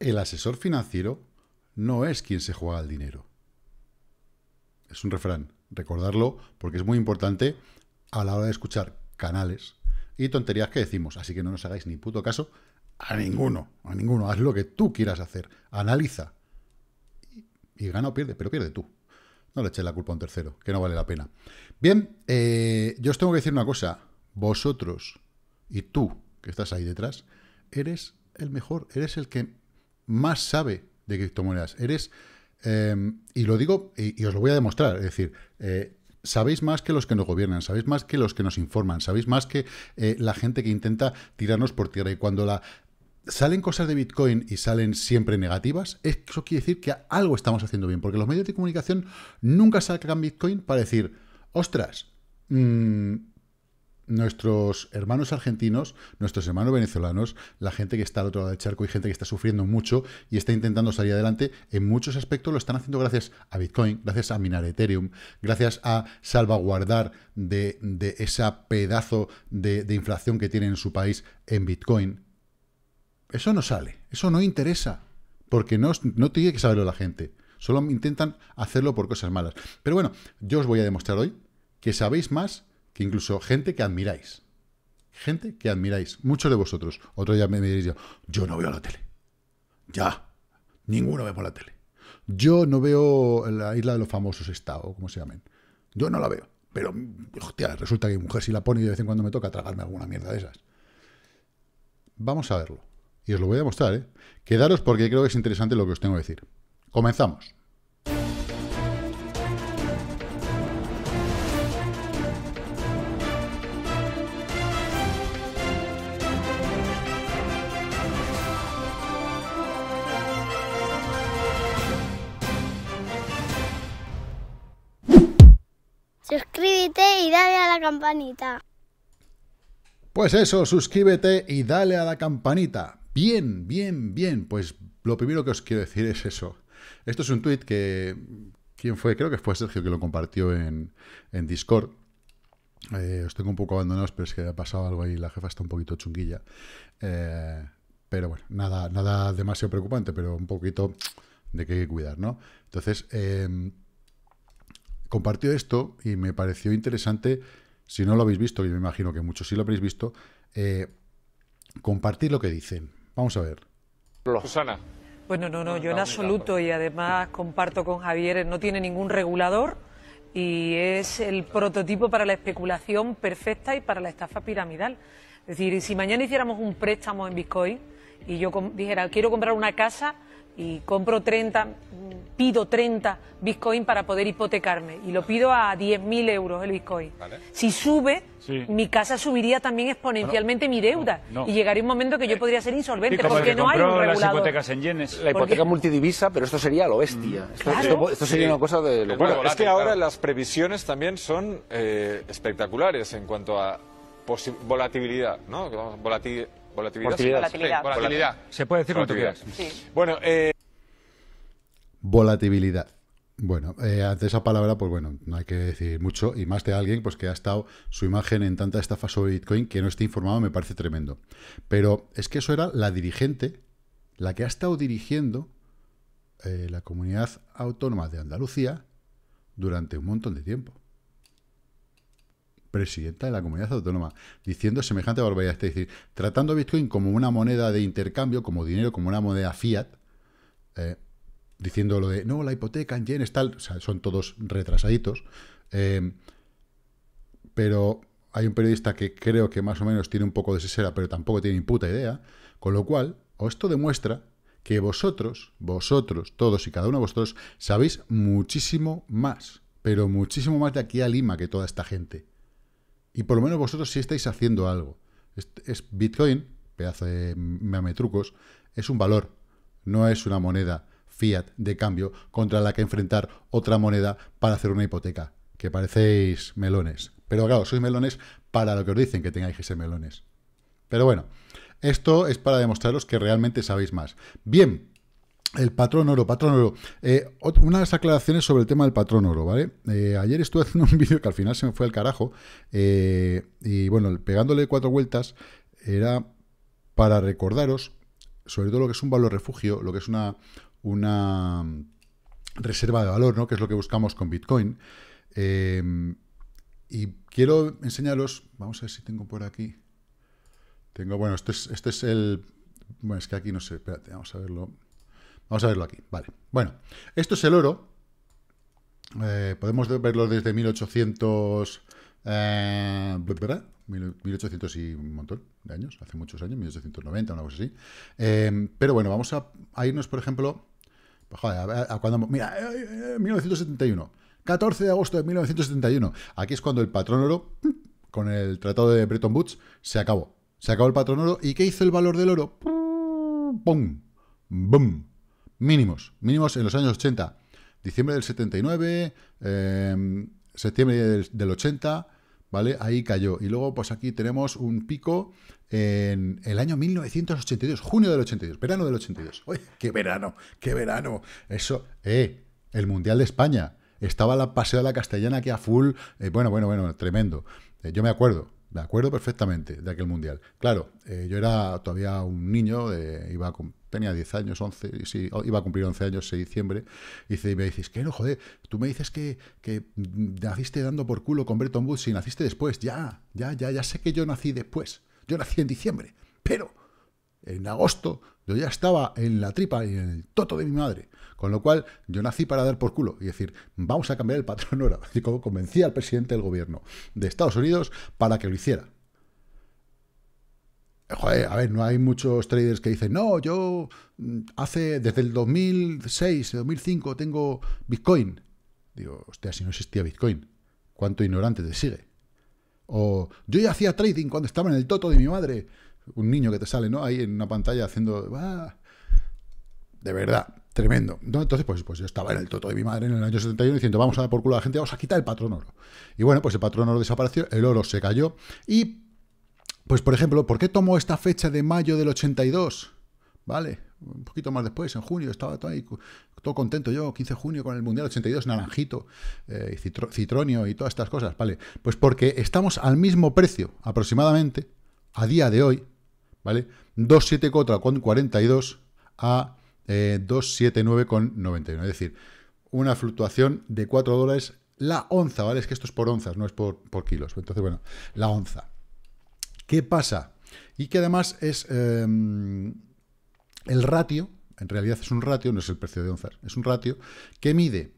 el asesor financiero no es quien se juega el dinero. Es un refrán, recordarlo porque es muy importante a la hora de escuchar canales y tonterías que decimos, así que no nos hagáis ni puto caso a ninguno, a ninguno, haz lo que tú quieras hacer, analiza y, gana o pierde, pero pierde tú. No le eches la culpa a un tercero, que no vale la pena. Bien, eh, yo os tengo que decir una cosa, vosotros y tú que estás ahí detrás, eres el mejor, eres el que más sabe de criptomonedas. Eres, em, y lo digo y, os lo voy a demostrar, es decir, eh, sabéis más que los que nos gobiernan, sabéis más que los que nos informan, sabéis más que eh, la gente que intenta tirarnos por tierra. Y cuando salen cosas de Bitcoin y salen siempre negativas, eso quiere decir que algo estamos haciendo bien, porque los medios de comunicación nunca sacan Bitcoin para decir, ostras, mmm, nuestros hermanos argentinos, nuestros hermanos venezolanos, la gente que está al otro lado del charco y gente que está sufriendo mucho y está intentando salir adelante, en muchos aspectos lo están haciendo gracias a Bitcoin, gracias a minar Ethereum, gracias a salvaguardar de, de esa pedazo de, de inflación que tienen en su país en Bitcoin. Eso no sale, eso no interesa, porque no, no tiene que saberlo la gente. Solo intentan hacerlo por cosas malas. Pero bueno, yo os voy a demostrar hoy que sabéis más que incluso gente que admiráis, gente que admiráis, muchos de vosotros, otro día me, diréis, yo, yo no veo la tele, ya, ninguno vemos la tele, yo no veo la isla de los famosos estados, como se llamen, yo no la veo, pero, hostia, resulta que hay mujer si la pone y de vez en cuando me toca tragarme alguna mierda de esas. Vamos a verlo, y os lo voy a mostrar, ¿eh? Quedaros porque creo que es interesante lo que os tengo que decir. Comenzamos. campanita. Pues eso, suscríbete y dale a la campanita. Bien, bien, bien. Pues lo primero que os quiero decir es eso. Esto es un tweet que... ¿Quién fue? Creo que fue Sergio que lo compartió en, en Discord. Eh, os tengo un poco abandonados, pero es que ha pasado algo ahí. La jefa está un poquito chunguilla. Eh, pero bueno, nada, nada demasiado preocupante, pero un poquito de que hay que cuidar, ¿no? Entonces, em, compartió esto y me pareció interesante si no lo habéis visto, y me imagino que muchos sí lo habréis visto, eh, lo que dicen. Vamos a ver. Susana. Bueno, no, no, yo en absoluto y además comparto con Javier, eh, no tiene ningún regulador y es el prototipo para la especulación perfecta y para la estafa piramidal. Es decir, si mañana hiciéramos un préstamo en Bitcoin y yo dijera, quiero comprar una casa y compro 30, pido 30 Bitcoin para poder hipotecarme y lo pido a 10.000 euros el Bitcoin. Si sube, mi casa subiría también exponencialmente mi deuda y llegaría un momento que yo eh, podría ser insolvente porque no hay un regulador. Las hipotecas en yenes. La hipoteca multidivisa, pero esto sería lo bestia. Mm, esto, sería una cosa de... Lo bueno, es que ahora las previsiones también son eh, espectaculares en cuanto a volatilidad, ¿no? Volatilidad. Volatilidad. Se puede decir eh, volatilidad. Bueno, Volatilidad. Eh, bueno, ante esa palabra, pues bueno, no hay que decir mucho, y más de alguien pues que ha estado su imagen en tanta estafa sobre Bitcoin que no esté informado me parece tremendo. Pero es que eso era la dirigente, la que ha estado dirigiendo eh, la comunidad autónoma de Andalucía durante un montón de tiempo presidenta de la comunidad autónoma, diciendo semejante barbaridad. Es decir, tratando Bitcoin como una moneda de intercambio, como dinero, como una moneda fiat, eh, diciendo lo de, no, la hipoteca en yenes, tal, o sea, son todos retrasaditos. Eh, pero hay un periodista que creo que más o menos tiene un poco de sesera, pero tampoco tiene ni puta idea, con lo cual, esto demuestra que vosotros, vosotros, todos y cada uno de vosotros, sabéis muchísimo más, pero muchísimo más de aquí a Lima que toda esta gente. Y por lo menos vosotros sí estáis haciendo algo. Es, Bitcoin, pedazo de trucos, es un valor, no es una moneda fiat de cambio contra la que enfrentar otra moneda para hacer una hipoteca. Que parecéis melones. Pero claro, sois melones para lo que os dicen que tengáis que ser melones. Pero bueno, esto es para demostraros que realmente sabéis más. Bien, el patrón oro, patrón oro. Eh, de unas aclaraciones sobre el tema del patrón oro, ¿vale? Eh, ayer estuve haciendo un vídeo que al final se me fue al carajo. Eh, y bueno, pegándole cuatro vueltas era para recordaros, sobre todo lo que es un valor refugio, lo que es una, una mm, reserva de valor, ¿no? Que es lo que buscamos con Bitcoin. Em, y quiero enseñaros, vamos a ver si tengo por aquí. Tengo, bueno, este es, este es el... Bueno, es que aquí no sé, espérate, vamos a verlo. Vamos a verlo aquí, vale. Bueno, esto es el oro. Eh, podemos verlo desde 1800... Eh, 1800 y un montón de años, hace muchos años, 1890, una cosa así. Eh, pero bueno, vamos a, irnos, por ejemplo, pues, joder, a, a cuando... Mira, 1971. Eh, 14 de agosto de 1971. Aquí es cuando el patrón oro, con el tratado de Bretton Woods, se acabó. Se acabó el patrón oro. ¿Y qué hizo el valor del oro? ¡Pum! ¡Bum! mínimos, mínimos en los años 80. Diciembre del 79, em, septiembre del, 80, ¿vale? Ahí cayó. Y luego, pues aquí tenemos un pico en el año 1982, junio del 82, verano del 82. qué verano! ¡Qué verano! Eso, eh, el Mundial de España. Estaba la paseo de la castellana aquí a full. Eh, bueno, bueno, bueno, tremendo. Eh, yo me acuerdo, de acuerdo perfectamente de aquel mundial. Claro, eh, yo era todavía un niño, eh, iba tenía 10 años, 11, sí, iba a cumplir 11 años en diciembre, y, me dices, que no, joder, tú me dices que, que naciste dando por culo con Bretton Woods y naciste después, ya, ya, ya, ya sé que yo nací después, yo nací en diciembre, pero en agosto yo ya estaba en la tripa y en el toto de mi madre. Con lo cual, yo nací para dar por culo y decir, vamos a cambiar el patrón ahora. Y como convencí al presidente del gobierno de Estados Unidos para que lo hiciera. Joder, a ver, no hay muchos traders que dicen, no, yo mm, hace desde el 2006, 2005 tengo Bitcoin. Digo, hostia, si no existía Bitcoin, ¿cuánto ignorante te sigue? O yo ya hacía trading cuando estaba en el toto de mi madre. Un niño que te sale, ¿no? Ahí en una pantalla haciendo... Ah". De verdad tremendo. Entonces, pues, pues yo estaba en el toto de mi madre en el año 71 diciendo, vamos a dar por culo a la gente, vamos a quitar el patrón oro. Y bueno, pues el patrón oro desapareció, el oro se cayó. Y, pues por ejemplo, ¿por qué tomó esta fecha de mayo del 82? ¿Vale? Un poquito más después, en junio, estaba todo todo contento yo, 15 de junio con el Mundial 82, naranjito, eh, citronio y todas estas cosas, ¿vale? Pues porque estamos al mismo precio, aproximadamente, a día de hoy, ¿vale? 42 a 279,91. Eh, es decir, una fluctuación de 4 dólares la onza, ¿vale? Es que esto es por onzas, no es por, por kilos. Entonces, bueno, la onza. ¿Qué pasa? Y que además es em, el ratio, en realidad es un ratio, no es el precio de onzas, es un ratio que mide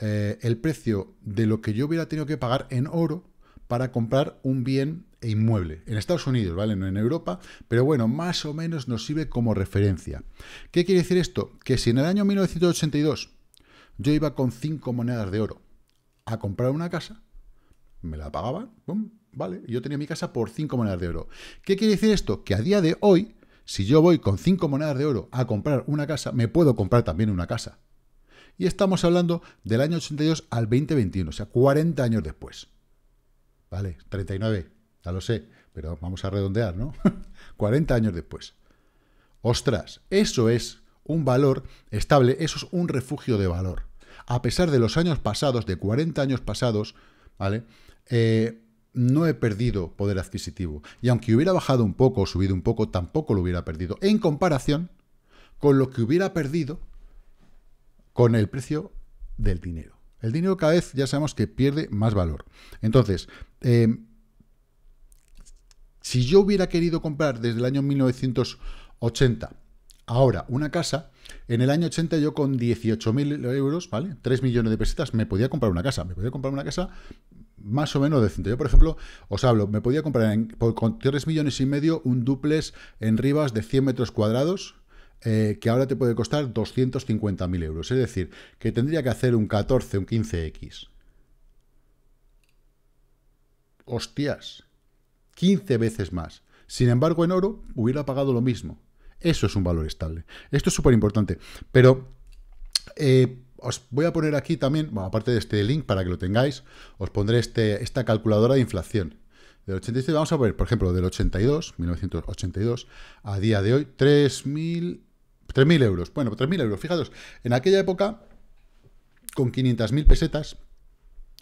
eh, el precio de lo que yo hubiera tenido que pagar en oro para comprar un bien e inmueble. En Estados Unidos, ¿vale? No en Europa, pero bueno, más o menos nos sirve como referencia. ¿Qué quiere decir esto? Que si en el año 1982 yo iba con cinco monedas de oro a comprar una casa, me la pagaban, ¿vale? Yo tenía mi casa por cinco monedas de oro. ¿Qué quiere decir esto? Que a día de hoy, si yo voy con cinco monedas de oro a comprar una casa, me puedo comprar también una casa. Y estamos hablando del año 82 al 2021, o sea, 40 años después. ¿Vale? 39, ya lo sé, pero vamos a redondear, ¿no? 40 años después. Ostras, eso es un valor estable, eso es un refugio de valor. A pesar de los años pasados, de 40 años pasados, ¿vale? Eh, no he perdido poder adquisitivo. Y aunque hubiera bajado un poco o subido un poco, tampoco lo hubiera perdido. En comparación con lo que hubiera perdido con el precio del dinero. El dinero cada vez ya sabemos que pierde más valor. Entonces, eh, si yo hubiera querido comprar desde el año 1980 ahora una casa, en el año 80 yo con 18.000 euros, ¿vale? 3 millones de pesetas, me podía comprar una casa. Me podía comprar una casa más o menos decente. Yo, por ejemplo, os hablo, me podía comprar con 3 millones y medio un duplex en Rivas de 100 metros cuadrados, eh, que ahora te puede costar 250.000 euros. Es decir, que tendría que hacer un 14, un 15X. Hostias. 15 veces más. Sin embargo, en oro hubiera pagado lo mismo. Eso es un valor estable. Esto es súper importante. Pero eh, os voy a poner aquí también, aparte de este link para que lo tengáis, os pondré este, esta calculadora de inflación. Del 87 vamos a ver, por ejemplo, del 82, 1982, a día de hoy, 3.000 euros. Bueno, 3.000 euros, fijaros, en aquella época, con 500.000 pesetas,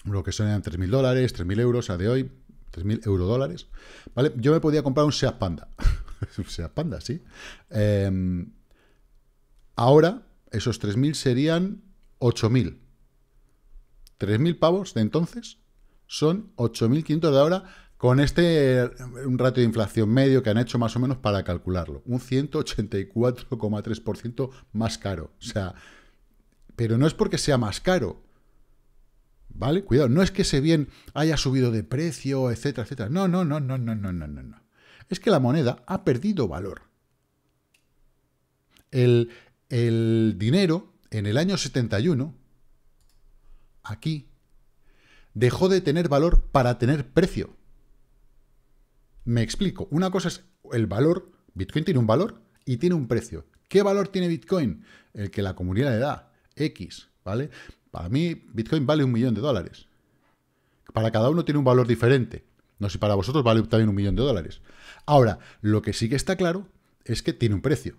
lo que son eran 3.000 dólares, 3.000 euros a de hoy, 3.000 euro-dólares, ¿vale? Yo me podía comprar un Seat Panda. un Panda, sí. Em, ahora, esos 3.000 serían 8.000. 3.000 pavos de entonces son 8.500 de ahora con este eh, un ratio de inflación medio que han hecho más o menos para calcularlo. Un 184,3% más caro. O sea, pero no es porque sea más caro, ¿Vale? Cuidado, no es que ese bien haya subido de precio, etcétera, etcétera. No, no, no, no, no, no, no, no, no. Es que la moneda ha perdido valor. El, el dinero en el año 71, aquí, dejó de tener valor para tener precio. Me explico. Una cosa es el valor. Bitcoin tiene un valor y tiene un precio. ¿Qué valor tiene Bitcoin? El que la comunidad le da. X, ¿vale? Para mí, Bitcoin vale un millón de dólares. Para cada uno tiene un valor diferente. No sé si para vosotros vale también un millón de dólares. Ahora, lo que sí que está claro es que tiene un precio.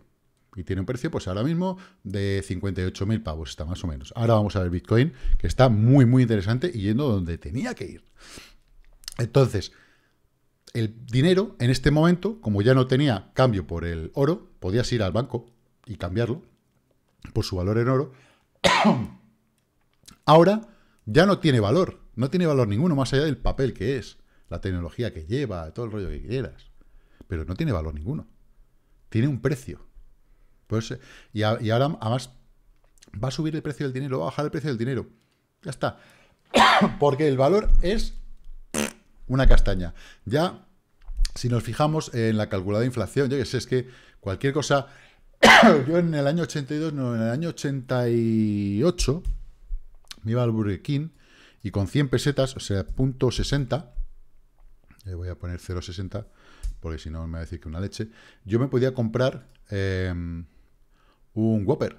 Y tiene un precio, pues ahora mismo, de 58.000 pavos, está más o menos. Ahora vamos a ver Bitcoin, que está muy, muy interesante y yendo donde tenía que ir. Entonces, el dinero, en este momento, como ya no tenía cambio por el oro, podías ir al banco y cambiarlo por su valor en oro. ahora ya no tiene valor. No tiene valor ninguno, más allá del papel que es, la tecnología que lleva, todo el rollo que quieras. Pero no tiene valor ninguno. Tiene un precio. Pues, y, ahora, además, va a subir el precio del dinero, va a bajar el precio del dinero. Ya está. Porque el valor es una castaña. Ya, si nos fijamos en la calculada inflación, yo que sé, es que cualquier cosa... Yo en el año 82, no, en el año 88 me iba al Burger King y con 100 pesetas, o sea, punto .60, le voy a poner 0.60, porque si no me va a decir que una leche, yo me podía comprar em, un Whopper.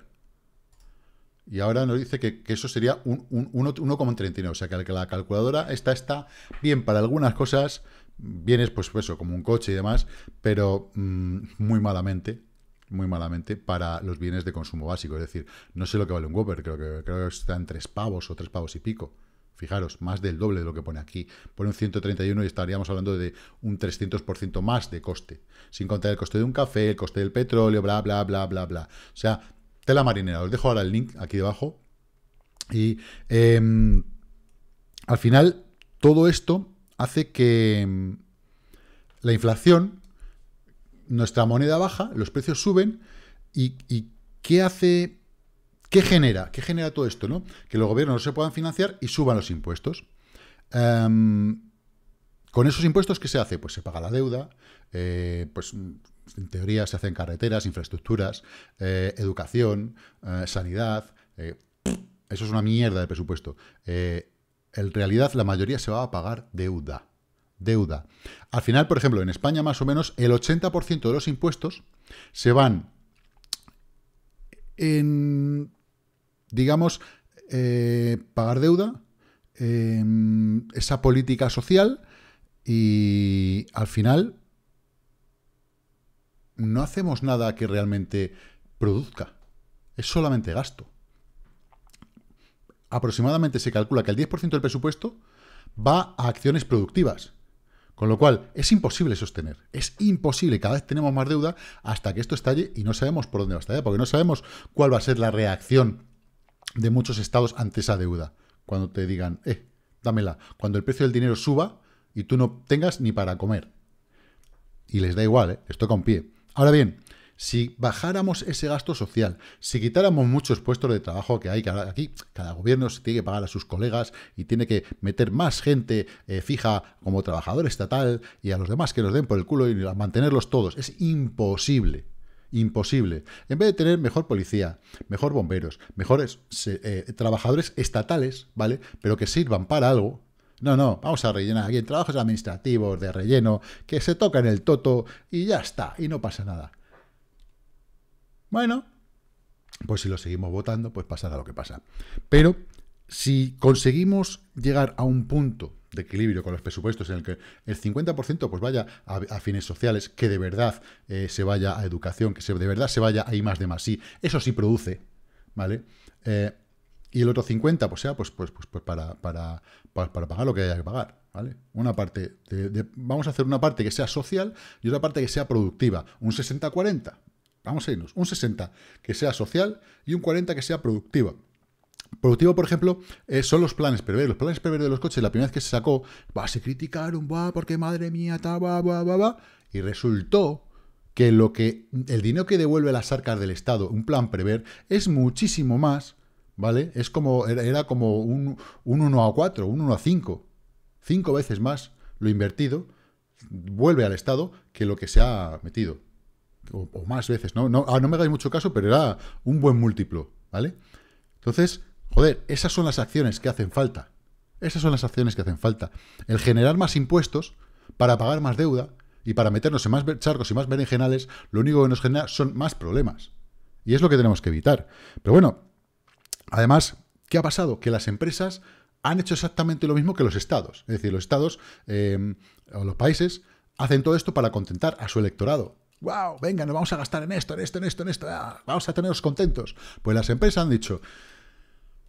Y ahora nos dice que, eso sería un, 1,39. O sea, que la calculadora está, está bien para algunas cosas, bienes, pues, pues eso, como un coche y demás, pero mm, muy malamente muy malamente, para los bienes de consumo básico. Es decir, no sé lo que vale un Whopper, creo que, creo que está tres pavos o tres pavos y pico. Fijaros, más del doble de lo que pone aquí. Pone un 131 y estaríamos hablando de un 300% más de coste. Sin contar el coste de un café, el coste del petróleo, bla, bla, bla, bla, bla. O sea, tela marinera. Os dejo ahora el link aquí debajo. Y em, al final, todo esto hace que em, la inflación nuestra moneda baja, los precios suben y, ¿qué hace? ¿Qué genera? ¿Qué genera todo esto? ¿no? Que los gobiernos no se puedan financiar y suban los impuestos. Em, con esos impuestos, ¿qué se hace? Pues se paga la deuda, eh, pues en teoría se hacen carreteras, infraestructuras, eh, educación, eh, sanidad. eso es una mierda de presupuesto. en realidad, la mayoría se va a pagar deuda deuda. Al final, por ejemplo, en España más o menos el 80% de los impuestos se van en, digamos, eh, pagar deuda, esa política social y al final no hacemos nada que realmente produzca. Es solamente gasto. Aproximadamente se calcula que el 10% del presupuesto va a acciones productivas. Con lo cual, es imposible sostener, es imposible, cada vez tenemos más deuda hasta que esto estalle y no sabemos por dónde va a estallar, porque no sabemos cuál va a ser la reacción de muchos estados ante esa deuda. Cuando te digan, eh, dámela, cuando el precio del dinero suba y tú no tengas ni para comer. Y les da igual, ¿eh? con pie. Ahora bien, si bajáramos ese gasto social, si quitáramos muchos puestos de trabajo que hay aquí, cada gobierno se tiene que pagar a sus colegas y tiene que meter más gente eh, fija como trabajador estatal y a los demás que nos den por el culo y mantenerlos todos. Es imposible. Imposible. En vez de tener mejor policía, mejor bomberos, mejores eh, trabajadores estatales, ¿vale? Pero que sirvan para algo, no, no, vamos a rellenar aquí en trabajos administrativos, de relleno, que se tocan el toto y ya está, y no pasa nada. Bueno, pues si lo seguimos votando, pues pasará lo que pasa. Pero si conseguimos llegar a un punto de equilibrio con los presupuestos en el que el 50% pues vaya a, fines sociales, que de verdad eh, se vaya a educación, que de verdad se vaya a I más de más, sí, eso sí produce, ¿vale? Eh, y el otro 50, pues sea, pues, pues, pues, pues para, pagar lo que haya que pagar, ¿vale? Una parte, vamos a hacer una parte que sea social y otra parte que sea productiva, un 60-40, vamos a irnos, un 60 que sea social y un 40 que sea productiva. Productivo, por ejemplo, eh, son los planes prever. Los planes prever de los coches, la primera vez que se sacó, va, a se un va, porque madre mía, ta, va, va, va, va. Y resultó que lo que el dinero que devuelve las arcas del Estado, un plan prever, es muchísimo más, ¿vale? Es como, era, como un, un 1 a 4, un 1 a 5. Cinco veces más lo invertido vuelve al Estado que lo que se ha metido o, más veces, ¿no? No, ah, no me hagáis mucho caso, pero era un buen múltiplo, ¿vale? Entonces, joder, esas son las acciones que hacen falta. Esas son las acciones que hacen falta. El generar más impuestos para pagar más deuda y para meternos en más charcos y más berenjenales, lo único que nos genera son más problemas. Y es lo que tenemos que evitar. Pero bueno, además, ¿qué ha pasado? Que las empresas han hecho exactamente lo mismo que los estados. Es decir, los estados eh, o los países hacen todo esto para contentar a su electorado wow, venga, nos vamos a gastar en esto, en esto, en esto, en esto, ah, vamos a teneros contentos. Pues las empresas han dicho,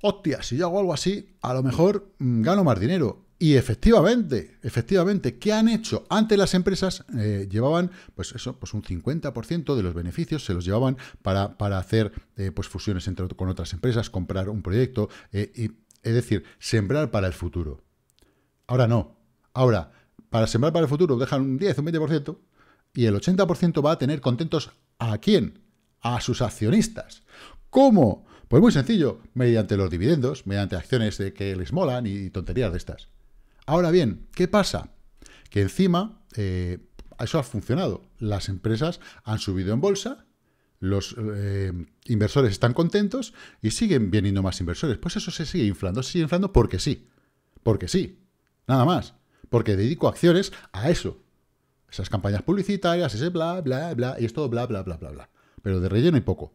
hostia, si yo hago algo así, a lo mejor mm, gano más dinero. Y efectivamente, efectivamente, ¿qué han hecho? Antes las empresas eh, llevaban, pues eso, pues un 50% de los beneficios se los llevaban para, para hacer eh, pues fusiones entre, con otras empresas, comprar un proyecto, eh, y, es decir, sembrar para el futuro. Ahora no. Ahora, para sembrar para el futuro dejan un 10, un 20%, y el 80% va a tener contentos a quién? A sus accionistas. ¿Cómo? Pues muy sencillo, mediante los dividendos, mediante acciones que les molan y tonterías de estas. Ahora bien, ¿qué pasa? Que encima eh, eso ha funcionado. Las empresas han subido en bolsa, los eh, inversores están contentos y siguen viniendo más inversores. Pues eso se sigue inflando, se sigue inflando porque sí. Porque sí. Nada más. Porque dedico acciones a eso. Esas campañas publicitarias, ese bla, bla, bla, y es todo bla, bla, bla, bla, bla. Pero de relleno y poco.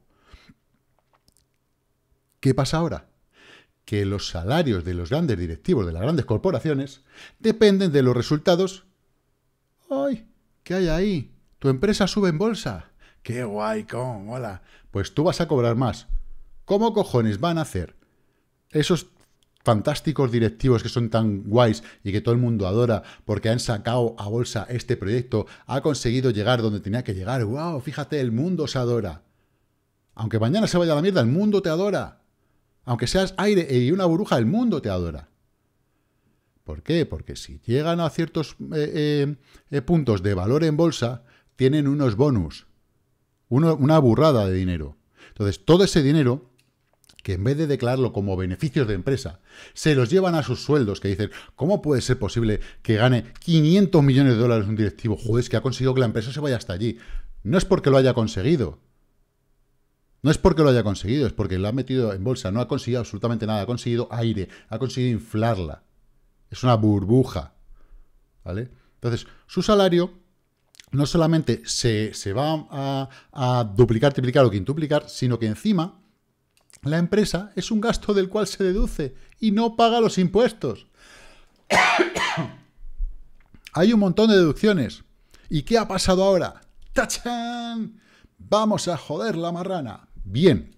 ¿Qué pasa ahora? Que los salarios de los grandes directivos de las grandes corporaciones dependen de los resultados. ¡Ay! ¿Qué hay ahí? Tu empresa sube en bolsa. ¡Qué guay, con! ¡Hola! Pues tú vas a cobrar más. ¿Cómo cojones van a hacer esos fantásticos directivos que son tan guays y que todo el mundo adora porque han sacado a bolsa este proyecto, ha conseguido llegar donde tenía que llegar. ¡Wow! Fíjate, el mundo se adora. Aunque mañana se vaya a la mierda, el mundo te adora. Aunque seas aire y una burbuja, el mundo te adora. ¿Por qué? Porque si llegan a ciertos eh, eh, eh, puntos de valor en bolsa, tienen unos bonus, una burrada de dinero. Entonces, todo ese dinero que en vez de declararlo como beneficios de empresa, se los llevan a sus sueldos, que dicen, ¿cómo puede ser posible que gane 500 millones de dólares un directivo? Joder, que ha conseguido que la empresa se vaya hasta allí. No es porque lo haya conseguido. No es porque lo haya conseguido, es porque lo ha metido en bolsa. No ha conseguido absolutamente nada. Ha conseguido aire, ha conseguido inflarla. Es una burbuja. ¿Vale? Entonces, su salario no solamente se, va a, a duplicar, triplicar o quintuplicar, sino que encima la empresa es un gasto del cual se deduce y no paga los impuestos. Hay un montón de deducciones. ¿Y qué ha pasado ahora? ¡Tachán! Vamos a joder la marrana. Bien.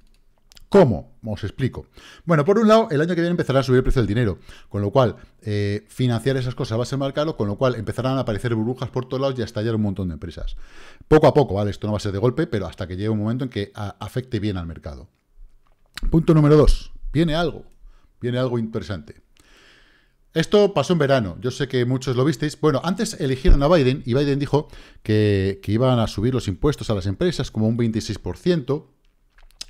¿Cómo? Os explico. Bueno, por un lado, el año que viene empezará a subir el precio del dinero, con lo cual eh, financiar esas cosas va a ser más caro, con lo cual empezarán a aparecer burbujas por todos lados y a estallar un montón de empresas. Poco a poco, ¿vale? Esto no va a ser de golpe, pero hasta que llegue un momento en que afecte bien al mercado. Punto número dos. Viene algo. Viene algo interesante. Esto pasó en verano. Yo sé que muchos lo visteis. Bueno, antes eligieron a Biden y Biden dijo que, iban a subir los impuestos a las empresas como un 26%.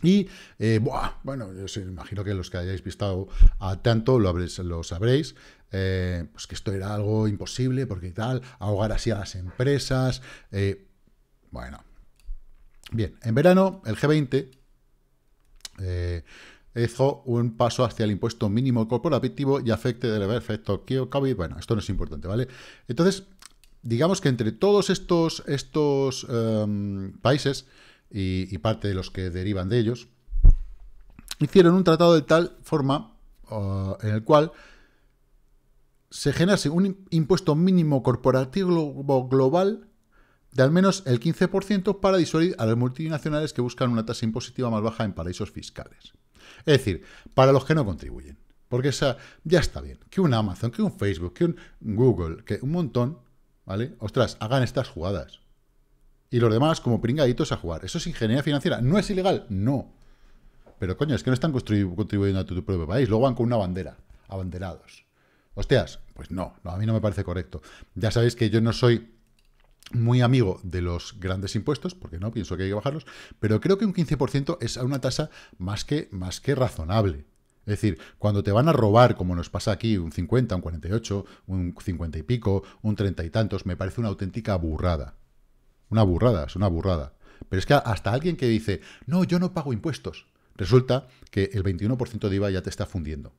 Y, eh, bueno, yo imagino que los que hayáis visto a tanto lo, lo sabréis, eh, pues que esto era algo imposible, porque tal, ahogar así a las empresas. Eh, bueno. Bien, en verano el G20 eh, hizo un paso hacia el impuesto mínimo corporativo y afecte del efecto COVID. Bueno, esto no es importante, ¿vale? Entonces, digamos que entre todos estos, estos em, países y, parte de los que derivan de ellos, hicieron un tratado de tal forma ah, en el cual se generase un impuesto mínimo corporativo global de al menos el 15% para disuadir a las multinacionales que buscan una tasa impositiva más baja en paraísos fiscales. Es decir, para los que no contribuyen. Porque esa ya está bien. Que un Amazon, que un Facebook, que un Google, que un montón, ¿vale? Ostras, hagan estas jugadas. Y los demás como pringaditos a jugar. Eso es ingeniería financiera. ¿No es ilegal? No. Pero coño, es que no están contribuyendo a tu, propio país. Luego van con una bandera. Abanderados. Hostias, pues no, no, a mí no me parece correcto. Ya sabéis que yo no soy muy amigo de los grandes impuestos, porque no pienso que hay que bajarlos, pero creo que un 15% es a una tasa más que, más que razonable. Es decir, cuando te van a robar, como nos pasa aquí, un 50, un 48, un 50 y pico, un 30 y tantos, me parece una auténtica burrada. Una burrada, es una burrada. Pero es que hasta alguien que dice, no, yo no pago impuestos, resulta que el 21% de IVA ya te está fundiendo.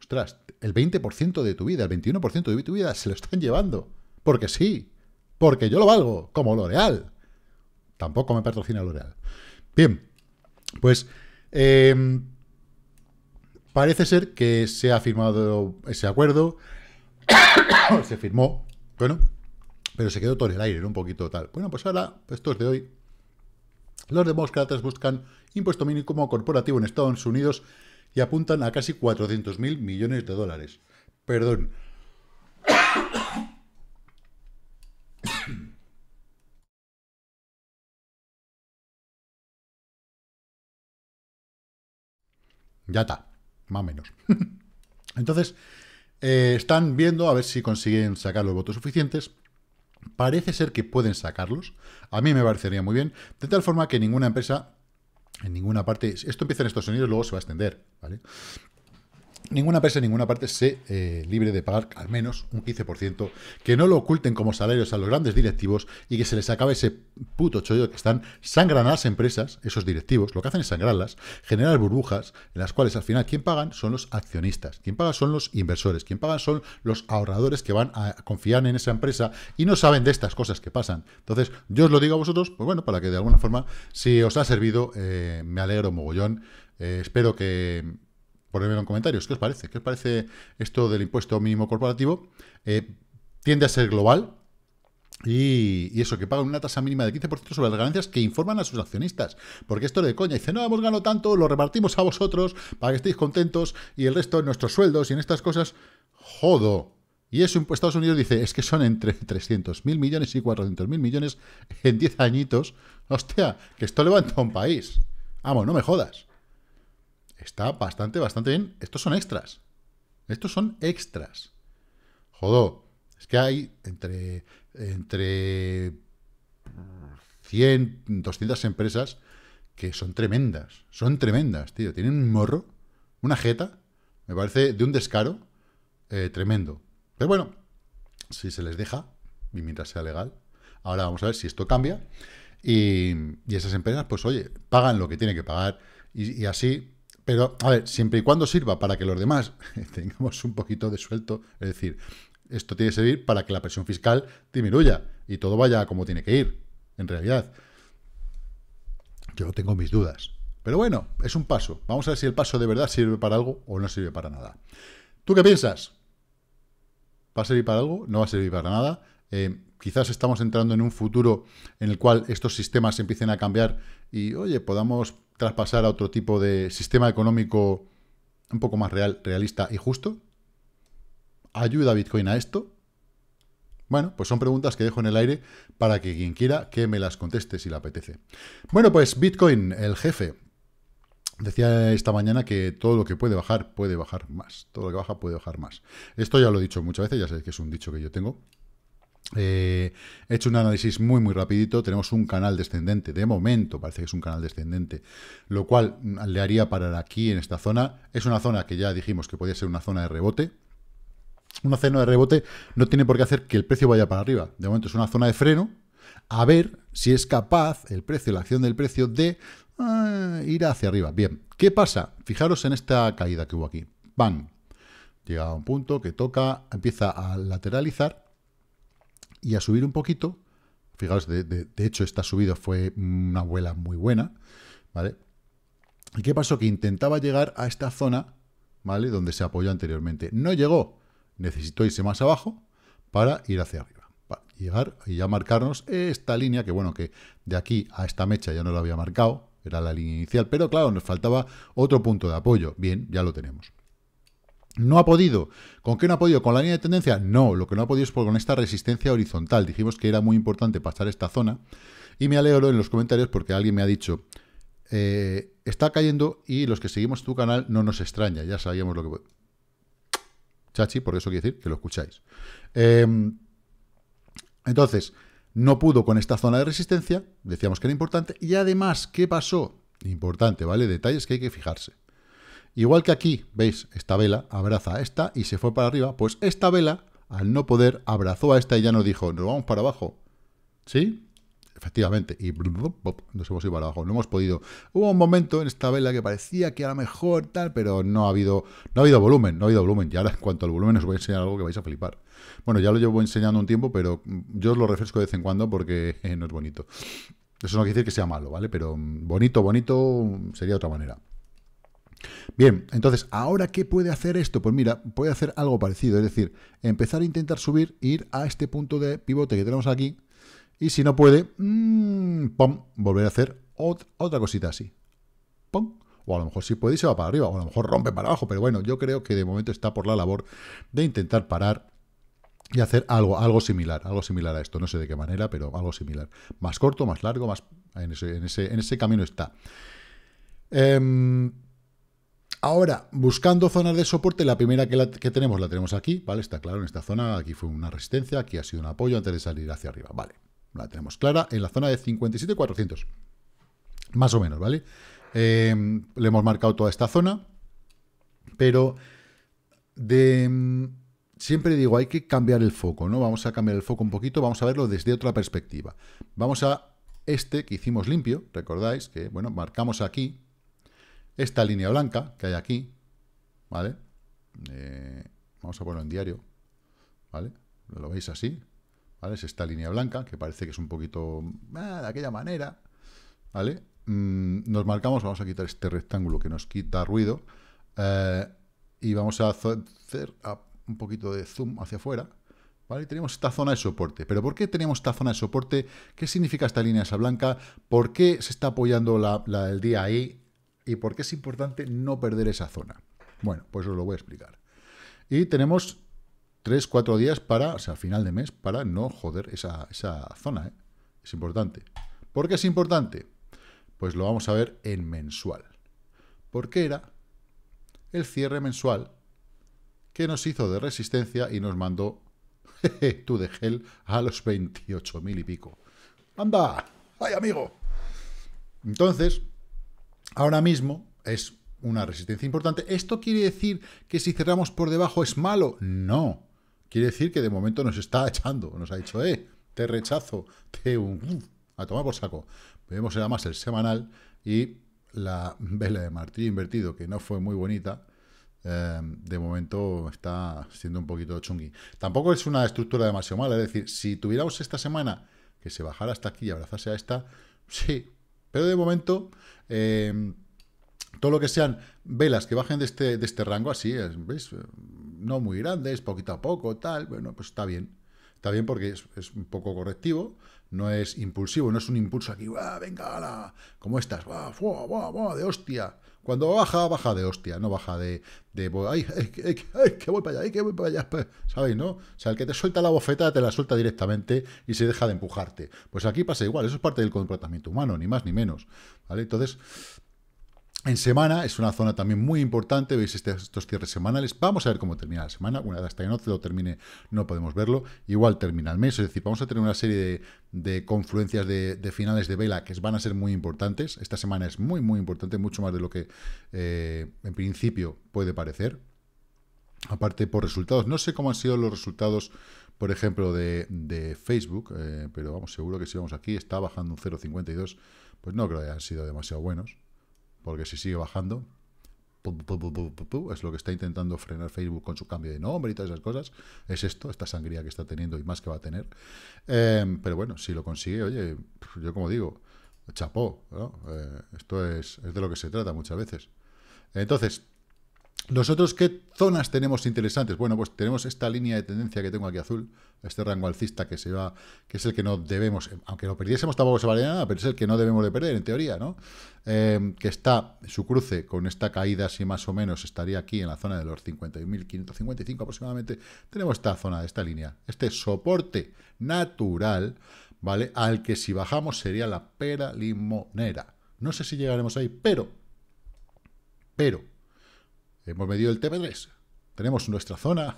Ostras, el 20% de tu vida, el 21% de tu vida se lo están llevando. Porque sí. Porque yo lo valgo, como L'Oreal. Tampoco me patrocina L'Oreal. Bien, pues em, parece ser que se ha firmado ese acuerdo. se firmó, bueno, pero se quedó todo en el aire, un poquito tal. Bueno, pues ahora, es de hoy, los demócratas buscan impuesto mínimo corporativo en Estados Unidos y apuntan a casi 400.000 millones de dólares. Perdón, Ya está, más o menos. Entonces, eh, están viendo a ver si consiguen sacar los votos suficientes. Parece ser que pueden sacarlos. A mí me parecería muy bien. De tal forma que ninguna empresa, en ninguna parte... Esto empieza en Estados Unidos, luego se va a extender, ¿vale? Ninguna empresa en ninguna parte se eh, libre de pagar al menos un 15%, que no lo oculten como salarios a los grandes directivos y que se les acabe ese puto chollo que están sangran a las empresas, esos directivos, lo que hacen es sangrarlas, generar burbujas en las cuales al final quien pagan son los accionistas, quien pagan son los inversores, quien pagan son los ahorradores que van a confiar en esa empresa y no saben de estas cosas que pasan. Entonces, yo os lo digo a vosotros, pues bueno, para que de alguna forma, si os ha servido, eh, me alegro mogollón, eh, espero que ponedmelo en comentarios, ¿qué os parece? ¿Qué os parece esto del impuesto mínimo corporativo? Eh, tiende a ser global, y, eso, que pagan una tasa mínima de 15% sobre las ganancias que informan a sus accionistas. Porque esto de coña. Dice, no, hemos ganado tanto, lo repartimos a vosotros para que estéis contentos y el resto en nuestros sueldos y en estas cosas. Jodo. Y eso Estados Unidos dice, es que son entre 300.000 millones y 400.000 millones en 10 añitos. Hostia, que esto levanta un país. Vamos, no me jodas está bastante, bastante bien. Estos son extras. Estos son extras. Jodó. es que hay entre, entre 100, 200 empresas que son tremendas. Son tremendas, tío. Tienen un morro, una jeta, me parece de un descaro eh, tremendo. Pero bueno, si se les deja, y mientras sea legal. Ahora vamos a ver si esto cambia. Y, esas empresas, pues oye, pagan lo que tienen que pagar. y así pero, a ver, siempre y cuando sirva para que los demás tengamos un poquito de suelto, es decir, esto tiene que servir para que la presión fiscal disminuya y todo vaya como tiene que ir, en realidad. Yo tengo mis dudas. Pero bueno, es un paso. Vamos a ver si el paso de verdad sirve para algo o no sirve para nada. ¿Tú qué piensas? ¿Va a servir para algo? ¿No va a servir para nada? Eh, quizás estamos entrando en un futuro en el cual estos sistemas empiecen a cambiar y, oye, podamos traspasar a otro tipo de sistema económico un poco más real, realista y justo. ¿Ayuda Bitcoin a esto? Bueno, pues son preguntas que dejo en el aire para que quien quiera que me las conteste si le apetece. Bueno, pues Bitcoin, el jefe, Decía esta mañana que todo lo que puede bajar, puede bajar más. Todo lo que baja, puede bajar más. Esto ya lo he dicho muchas veces, ya sabéis que es un dicho que yo tengo. Eh, he hecho un análisis muy muy rapidito, tenemos un canal descendente, de momento parece que es un canal descendente, lo cual mm, le haría parar aquí en esta zona, es una zona que ya dijimos que podía ser una zona de rebote, una zona de rebote no tiene por qué hacer que el precio vaya para arriba, de momento es una zona de freno, a ver si es capaz el precio, la acción del precio de ah, ir hacia arriba. Bien, ¿qué pasa? Fijaros en esta caída que hubo aquí, ¡bang! Llega a un punto que toca, empieza a lateralizar, y a subir un poquito. Fijaos, de, hecho, esta subida fue una vuela muy buena, ¿vale? ¿Y qué pasó? Que intentaba llegar a esta zona, ¿vale? Donde se apoyó anteriormente. No llegó. Necesitó irse más abajo para ir hacia arriba Para llegar y ya marcarnos esta línea, que bueno, que de aquí a esta mecha ya no la había marcado, era la línea inicial, pero claro, nos faltaba otro punto de apoyo. Bien, ya lo tenemos. No ha podido. ¿Con qué no ha podido? ¿Con la línea de tendencia? No, lo que no ha podido es con esta resistencia horizontal. Dijimos que era muy importante pasar esta zona. Y me alegro en los comentarios porque alguien me ha dicho, eh, está cayendo y los que seguimos tu canal no nos extraña, ya sabíamos lo que... Chachi, por eso quiero decir que lo escucháis. Em, entonces, no pudo con esta zona de resistencia, decíamos que era importante, y además, ¿qué pasó? Importante, ¿vale? Detalles que hay que fijarse. Igual que aquí, veis, esta vela abraza a esta y se fue para arriba, pues esta vela, al no poder, abrazó a esta y ya nos dijo, nos vamos para abajo. ¿Sí? Efectivamente, y nos hemos ido para abajo, no hemos podido. Hubo un momento en esta vela que parecía que a lo mejor tal, pero no ha habido, no ha habido volumen, no ha habido volumen. Y ahora en cuanto al volumen os voy a enseñar algo que vais a flipar. Bueno, ya lo llevo enseñando un tiempo, pero yo os lo refresco de vez en cuando porque no es bonito. Eso no quiere decir que sea malo, ¿vale? Pero mm, bonito, bonito mm, sería otra manera. Bien, entonces, ¿ahora qué puede hacer esto? Pues mira, puede hacer algo parecido, es decir, empezar a intentar subir, ir a este punto de pivote que tenemos aquí, y si no puede, ¡pum! Mm, volver a hacer otra cosita así. Pom. O a lo mejor si puede y se va para arriba, o a lo mejor rompe para abajo, pero bueno, yo creo que de momento está por la labor de intentar parar y hacer algo, algo similar, algo similar a esto, no sé de qué manera, pero algo similar. Más corto, más largo, más en ese, en ese camino está. Em, Ahora, buscando zonas de soporte, la primera que, tenemos la tenemos aquí, ¿vale? Está claro, en esta zona, aquí fue una resistencia, aquí ha sido un apoyo antes de salir hacia arriba, ¿vale? La tenemos clara en la zona de 57,400, más o menos, ¿vale? Eh, le hemos marcado toda esta zona, pero de... Mm, siempre digo, hay que cambiar el foco, ¿no? Vamos a cambiar el foco un poquito, vamos a verlo desde otra perspectiva. Vamos a este que hicimos limpio, recordáis que, bueno, marcamos aquí, esta línea blanca que hay aquí, ¿vale? Eh, vamos a ponerlo en diario, ¿vale? Lo veis así, ¿vale? Es esta línea blanca, que parece que es un poquito ah, de aquella manera, ¿vale? Mm, nos marcamos, vamos a quitar este rectángulo que nos quita ruido, eh, y vamos a hacer un poquito de zoom hacia afuera, ¿vale? tenemos esta zona de soporte. ¿Pero por qué tenemos esta zona de soporte? ¿Qué significa esta línea esa blanca? ¿Por qué se está apoyando la, la del día ahí? y por qué es importante no perder esa zona. Bueno, pues os lo voy a explicar. Y tenemos 3, 4 días para, o sea, final de mes, para no joder esa, zona. ¿eh? Es importante. ¿Por qué es importante? Pues lo vamos a ver en mensual. Porque era el cierre mensual que nos hizo de resistencia y nos mandó tú de gel a los 28.000 y pico. ¡Anda! ¡Ay, amigo! Entonces, ahora mismo es una resistencia importante. ¿Esto quiere decir que si cerramos por debajo es malo? No. Quiere decir que de momento nos está echando, nos ha dicho, eh, te rechazo, te... a tomar por saco. Vemos además el semanal y la vela de martillo invertido, que no fue muy bonita, em, de momento está siendo un poquito chungui. Tampoco es una estructura demasiado mala, es decir, si tuviéramos esta semana que se bajara hasta aquí y abrazase a esta, sí, pero de momento, eh, todo lo que sean velas que bajen de este, de este rango, así, No muy grandes, poquito a poco, tal, bueno, pues está bien. Está bien porque es, un poco correctivo, no es impulsivo, no es un impulso aquí, venga, ala, ¿cómo estás? de hostia. Cuando baja, baja de hostia, no baja de, de ay, ay, que voy para allá, ay, voy para allá, pues, ¿sabéis, no? O sea, el que te suelta la bofeta, te la suelta directamente y se deja de empujarte. Pues aquí pasa igual, eso es parte del comportamiento humano, ni más ni menos, ¿vale? Entonces, en semana, es una zona también muy importante, veis este, estos cierres semanales, vamos a ver cómo termina la semana, una hasta que no lo termine no podemos verlo, igual termina el mes, es decir, vamos a tener una serie de, confluencias de, finales de vela que van a ser muy importantes, esta semana es muy muy importante, mucho más de lo que eh, en principio puede parecer, aparte por resultados, no sé cómo han sido los resultados por ejemplo, de, Facebook, eh, pero vamos, seguro que si vamos aquí, está bajando un 0,52, pues no creo que hayan sido demasiado buenos, porque si sigue bajando, es lo que está intentando frenar Facebook con su cambio de nombre y todas esas cosas, es esto, esta sangría que está teniendo y más que va a tener. Em, pero bueno, si lo consigue, oye, yo como digo, chapó, ¿no? Eh, esto es, es de lo que se trata muchas veces. Entonces, ¿Nosotros qué zonas tenemos interesantes? Bueno, pues tenemos esta línea de tendencia que tengo aquí azul, este rango alcista que se va, que es el que no debemos, aunque lo perdiésemos tampoco se vale nada, pero es el que no debemos de perder, en teoría, ¿no? Em, que está, su cruce con esta caída, si más o menos estaría aquí en la zona de los 51.555 aproximadamente, tenemos esta zona, esta línea, este soporte natural, ¿vale? Al que si bajamos sería la pera limonera. No sé si llegaremos ahí, pero, pero, Hemos medido el TP3. Tenemos nuestra zona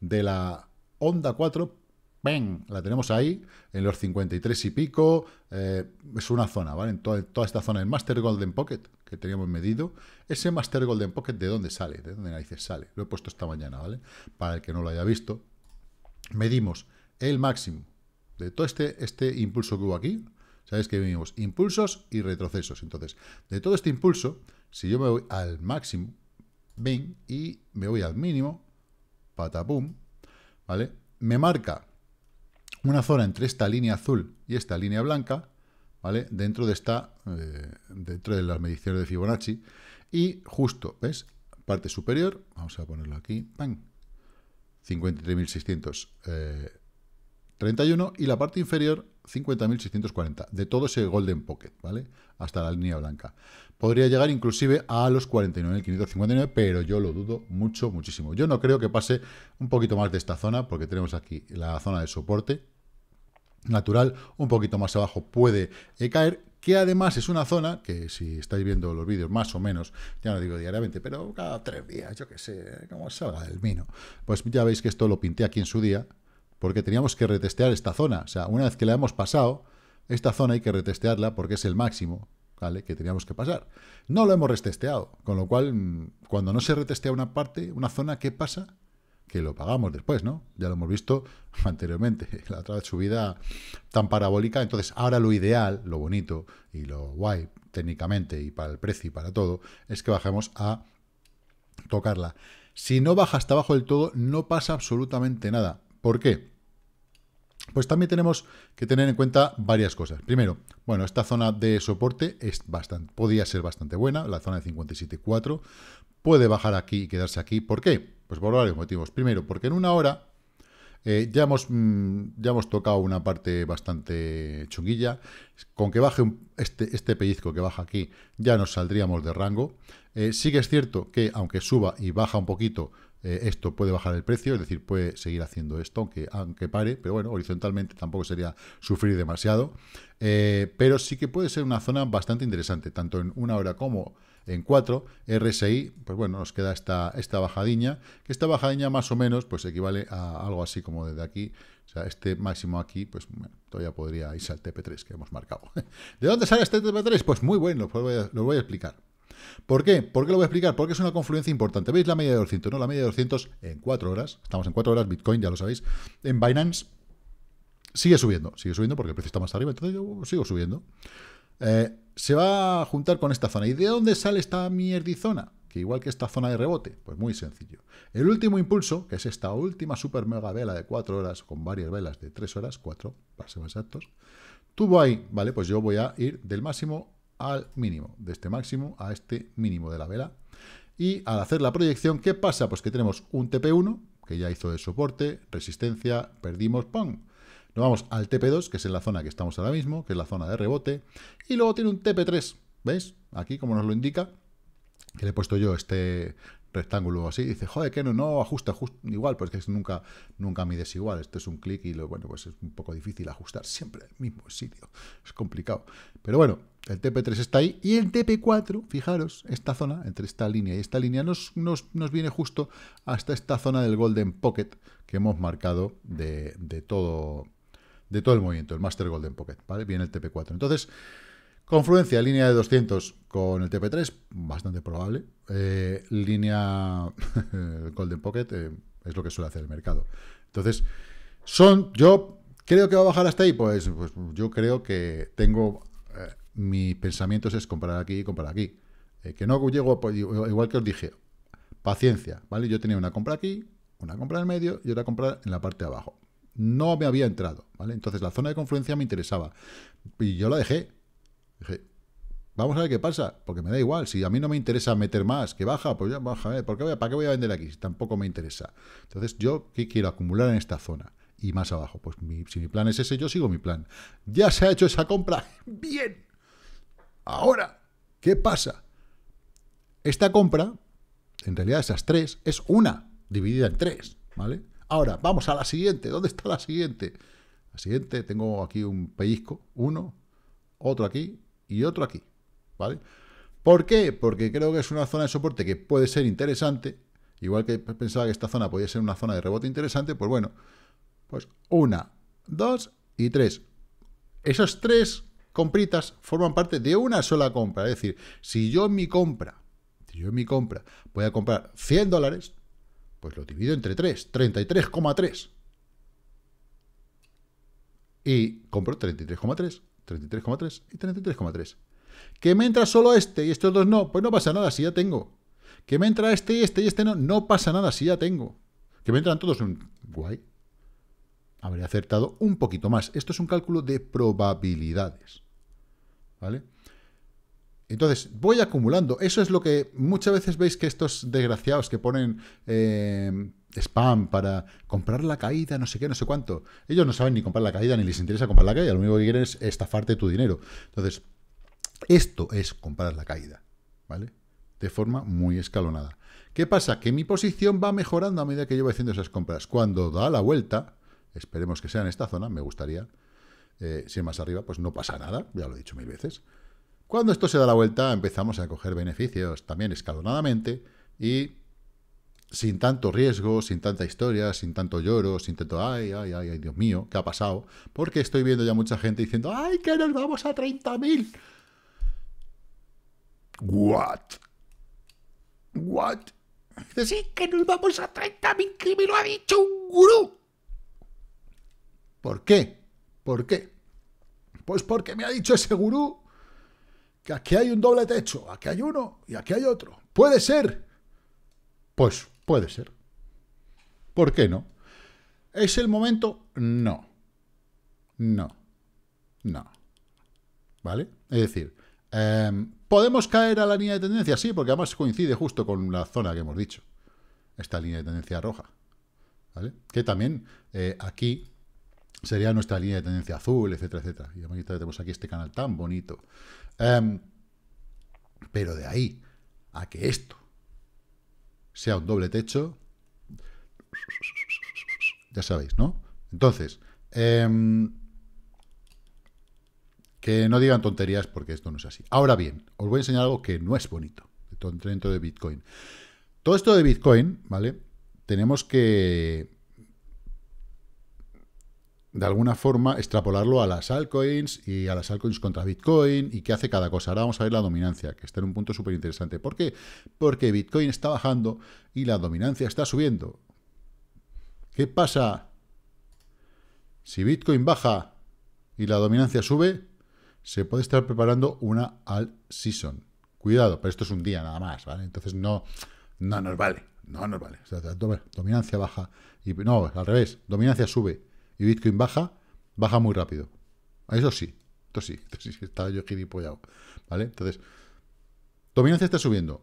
de la onda 4. Ven, La tenemos ahí, en los 53 y pico. Eh, es una zona, ¿vale? En toda, esta zona, el Master Golden Pocket que teníamos medido. Ese Master Golden Pocket, ¿de dónde sale? ¿De dónde narices sale? Lo he puesto esta mañana, ¿vale? Para el que no lo haya visto. Medimos el máximo de todo este, este impulso que hubo aquí, sabéis que vivimos? impulsos y retrocesos. Entonces, de todo este impulso, si yo me voy al máximo, Ven y me voy al mínimo, patapum, ¿vale? Me marca una zona entre esta línea azul y esta línea blanca, ¿vale? Dentro de esta, eh, dentro de las mediciones de Fibonacci y justo, ¿ves? Parte superior, vamos a ponerlo aquí, ¡pam! 53.631 eh, y la parte inferior 50.640 de todo ese golden pocket, ¿vale? Hasta la línea blanca. Podría llegar inclusive a los 49.559, pero yo lo dudo mucho, muchísimo. Yo no creo que pase un poquito más de esta zona, porque tenemos aquí la zona de soporte natural, un poquito más abajo puede eh, caer, que además es una zona que si estáis viendo los vídeos más o menos, ya no digo diariamente, pero cada tres días, yo qué sé, como salga el vino, pues ya veis que esto lo pinté aquí en su día, porque teníamos que retestear esta zona. O sea, una vez que la hemos pasado, esta zona hay que retestearla porque es el máximo ¿vale? que teníamos que pasar. No lo hemos retesteado, con lo cual, mm, cuando no se retestea una parte, una zona, ¿qué pasa? Que lo pagamos después, ¿no? Ya lo hemos visto anteriormente, la otra subida tan parabólica. Entonces, ahora lo ideal, lo bonito y lo guay técnicamente y para el precio y para todo, es que bajemos a tocarla. Si no baja hasta abajo del todo, no pasa absolutamente nada. ¿Por qué? Pues también tenemos que tener en cuenta varias cosas. Primero, bueno, esta zona de soporte es bastante, podía ser bastante buena, la zona de 57.4. Puede bajar aquí y quedarse aquí. ¿Por qué? Pues por varios motivos. Primero, porque en una hora eh, ya, hemos, mm, ya hemos tocado una parte bastante chunguilla. Con que baje este, este pellizco que baja aquí, ya nos saldríamos de rango. Eh, sí que es cierto que, aunque suba y baja un poquito, eh, esto puede bajar el precio, es decir, puede seguir haciendo esto, aunque, aunque pare, pero bueno, horizontalmente tampoco sería sufrir demasiado. Eh, pero sí que puede ser una zona bastante interesante, tanto en una hora como en cuatro, RSI, pues bueno, nos queda esta, esta que esta bajadilla más o menos pues equivale a algo así como desde aquí, o sea, este máximo aquí, pues todavía podría irse al TP3 que hemos marcado. ¿De dónde sale este TP3? Pues muy bueno, lo pues lo voy a explicar. ¿Por qué? ¿Por qué lo voy a explicar? Porque es una confluencia importante. ¿Veis la media de 200? No, la media de 200 en 4 horas. Estamos en 4 horas, Bitcoin, ya lo sabéis. En Binance sigue subiendo, sigue subiendo porque el precio está más arriba, entonces yo sigo subiendo. Eh, se va a juntar con esta zona. ¿Y de dónde sale esta mierdizona? Que igual que esta zona de rebote, pues muy sencillo. El último impulso, que es esta última super mega vela de 4 horas, con varias velas de 3 horas, 4 para ser exactos, tuvo ahí, ¿vale? Pues yo voy a ir del máximo al mínimo, de este máximo a este mínimo de la vela. Y al hacer la proyección, ¿qué pasa? Pues que tenemos un TP1, que ya hizo de soporte, resistencia, perdimos, ¡pum! Nos vamos al TP2, que es en la zona que estamos ahora mismo, que es la zona de rebote, y luego tiene un TP3, ¿veis? Aquí, como nos lo indica, que le he puesto yo este rectángulo así, dice, joder, que no, no, ajusta justo igual, pues es nunca, nunca mides igual, esto es un clic y lo, bueno, pues es un poco difícil ajustar siempre el mismo sitio, es complicado. Pero bueno, el TP3 está ahí y el TP4, fijaros, esta zona, entre esta línea y esta línea, nos, nos, nos viene justo hasta esta zona del Golden Pocket que hemos marcado de, de todo, de todo el movimiento, el Master Golden Pocket, ¿vale? Viene el TP4. Entonces, Confluencia, línea de 200 con el TP3, bastante probable. Eh, línea Golden Pocket, eh, es lo que suele hacer el mercado. Entonces, son, yo creo que va a bajar hasta ahí, pues, pues yo creo que tengo, eh, mis pensamientos es comprar aquí y comprar aquí. que no llego, igual que os dije, paciencia, ¿vale? Yo tenía una compra aquí, una compra en el medio y otra compra en la parte de abajo. No me había entrado, ¿vale? Entonces la zona de confluencia me interesaba y yo la dejé. Dije, vamos a ver qué pasa, porque me da igual. Si a mí no me interesa meter más, que baja, pues ya baja. Eh, ¿Para qué voy a vender aquí si tampoco me interesa? Entonces, ¿yo qué quiero acumular en esta zona? Y más abajo, pues si mi plan es ese, yo sigo mi plan. Ya se ha hecho esa compra. Bien. Ahora, ¿qué pasa? Esta compra, en realidad esas tres, es una, dividida en tres, ¿vale? Ahora, vamos a la siguiente. ¿Dónde está la siguiente? La siguiente, tengo aquí un pellizco, uno, otro aquí, y otro aquí, ¿vale? ¿Por qué? Porque creo que es una zona de soporte que puede ser interesante, igual que pensaba que esta zona podía ser una zona de rebote interesante, pues bueno, pues una, dos y tres. Esos tres compritas forman parte de una sola compra, es decir, si yo en mi compra, si yo en mi compra voy a comprar 100 dólares, pues lo divido entre tres, 33,3. Y compro 33,3. 33,3 y 33,3. Que me entra solo este y estos dos no, pues no pasa nada, si ya tengo. Que me entra este y este y este no, no pasa nada, si ya tengo. Que me entran todos un... Guay. Habría acertado un poquito más. Esto es un cálculo de probabilidades. ¿Vale? Entonces, voy acumulando. Eso es lo que muchas veces veis que estos desgraciados que ponen... Eh, spam para comprar la caída, no sé qué, no sé cuánto. Ellos no saben ni comprar la caída, ni les interesa comprar la caída. Lo único que quieren es estafarte tu dinero. Entonces, esto es comprar la caída, ¿vale? De forma muy escalonada. ¿Qué pasa? Que mi posición va mejorando a medida que yo voy haciendo esas compras. Cuando da la vuelta, esperemos que sea en esta zona, me gustaría. Eh, si es más arriba, pues no pasa nada, ya lo he dicho mil veces. Cuando esto se da la vuelta, empezamos a coger beneficios también escalonadamente y sin tanto riesgo, sin tanta historia, sin tanto lloro, sin tanto, ay, ay, ay, ay, Dios mío, ¿qué ha pasado? Porque estoy viendo ya mucha gente diciendo, ay, que nos vamos a 30.000. What? What? Dice, sí, que nos vamos a 30.000, que me lo ha dicho un gurú. ¿Por qué? ¿Por qué? Pues porque me ha dicho ese gurú que aquí hay un doble techo, aquí hay uno y aquí hay otro. Puede ser. Pues Puede ser. ¿Por qué no? ¿Es el momento? No. No. No. ¿Vale? Es decir, em, ¿podemos caer a la línea de tendencia? Sí, porque además coincide justo con la zona que hemos dicho. Esta línea de tendencia roja. ¿Vale? Que también eh, aquí sería nuestra línea de tendencia azul, etcétera, etcétera. Y además tenemos aquí este canal tan bonito. Em, pero de ahí a que esto sea un doble techo. Ya sabéis, ¿no? Entonces, em, que no digan tonterías porque esto no es así. Ahora bien, os voy a enseñar algo que no es bonito dentro de Bitcoin. Todo esto de Bitcoin, ¿vale? Tenemos que de alguna forma, extrapolarlo a las altcoins y a las altcoins contra Bitcoin y qué hace cada cosa. Ahora vamos a ver la dominancia, que está en un punto súper interesante. ¿Por qué? Porque Bitcoin está bajando y la dominancia está subiendo. ¿Qué pasa si Bitcoin baja y la dominancia sube? Se puede estar preparando una alt season. Cuidado, pero esto es un día nada más, ¿vale? Entonces no, no nos vale, no nos vale. dominancia baja y no, al revés, dominancia sube y Bitcoin baja, baja muy rápido. Eso sí, esto sí, esto sí, estaba yo gilipollado, ¿vale? Entonces, dominancia está subiendo,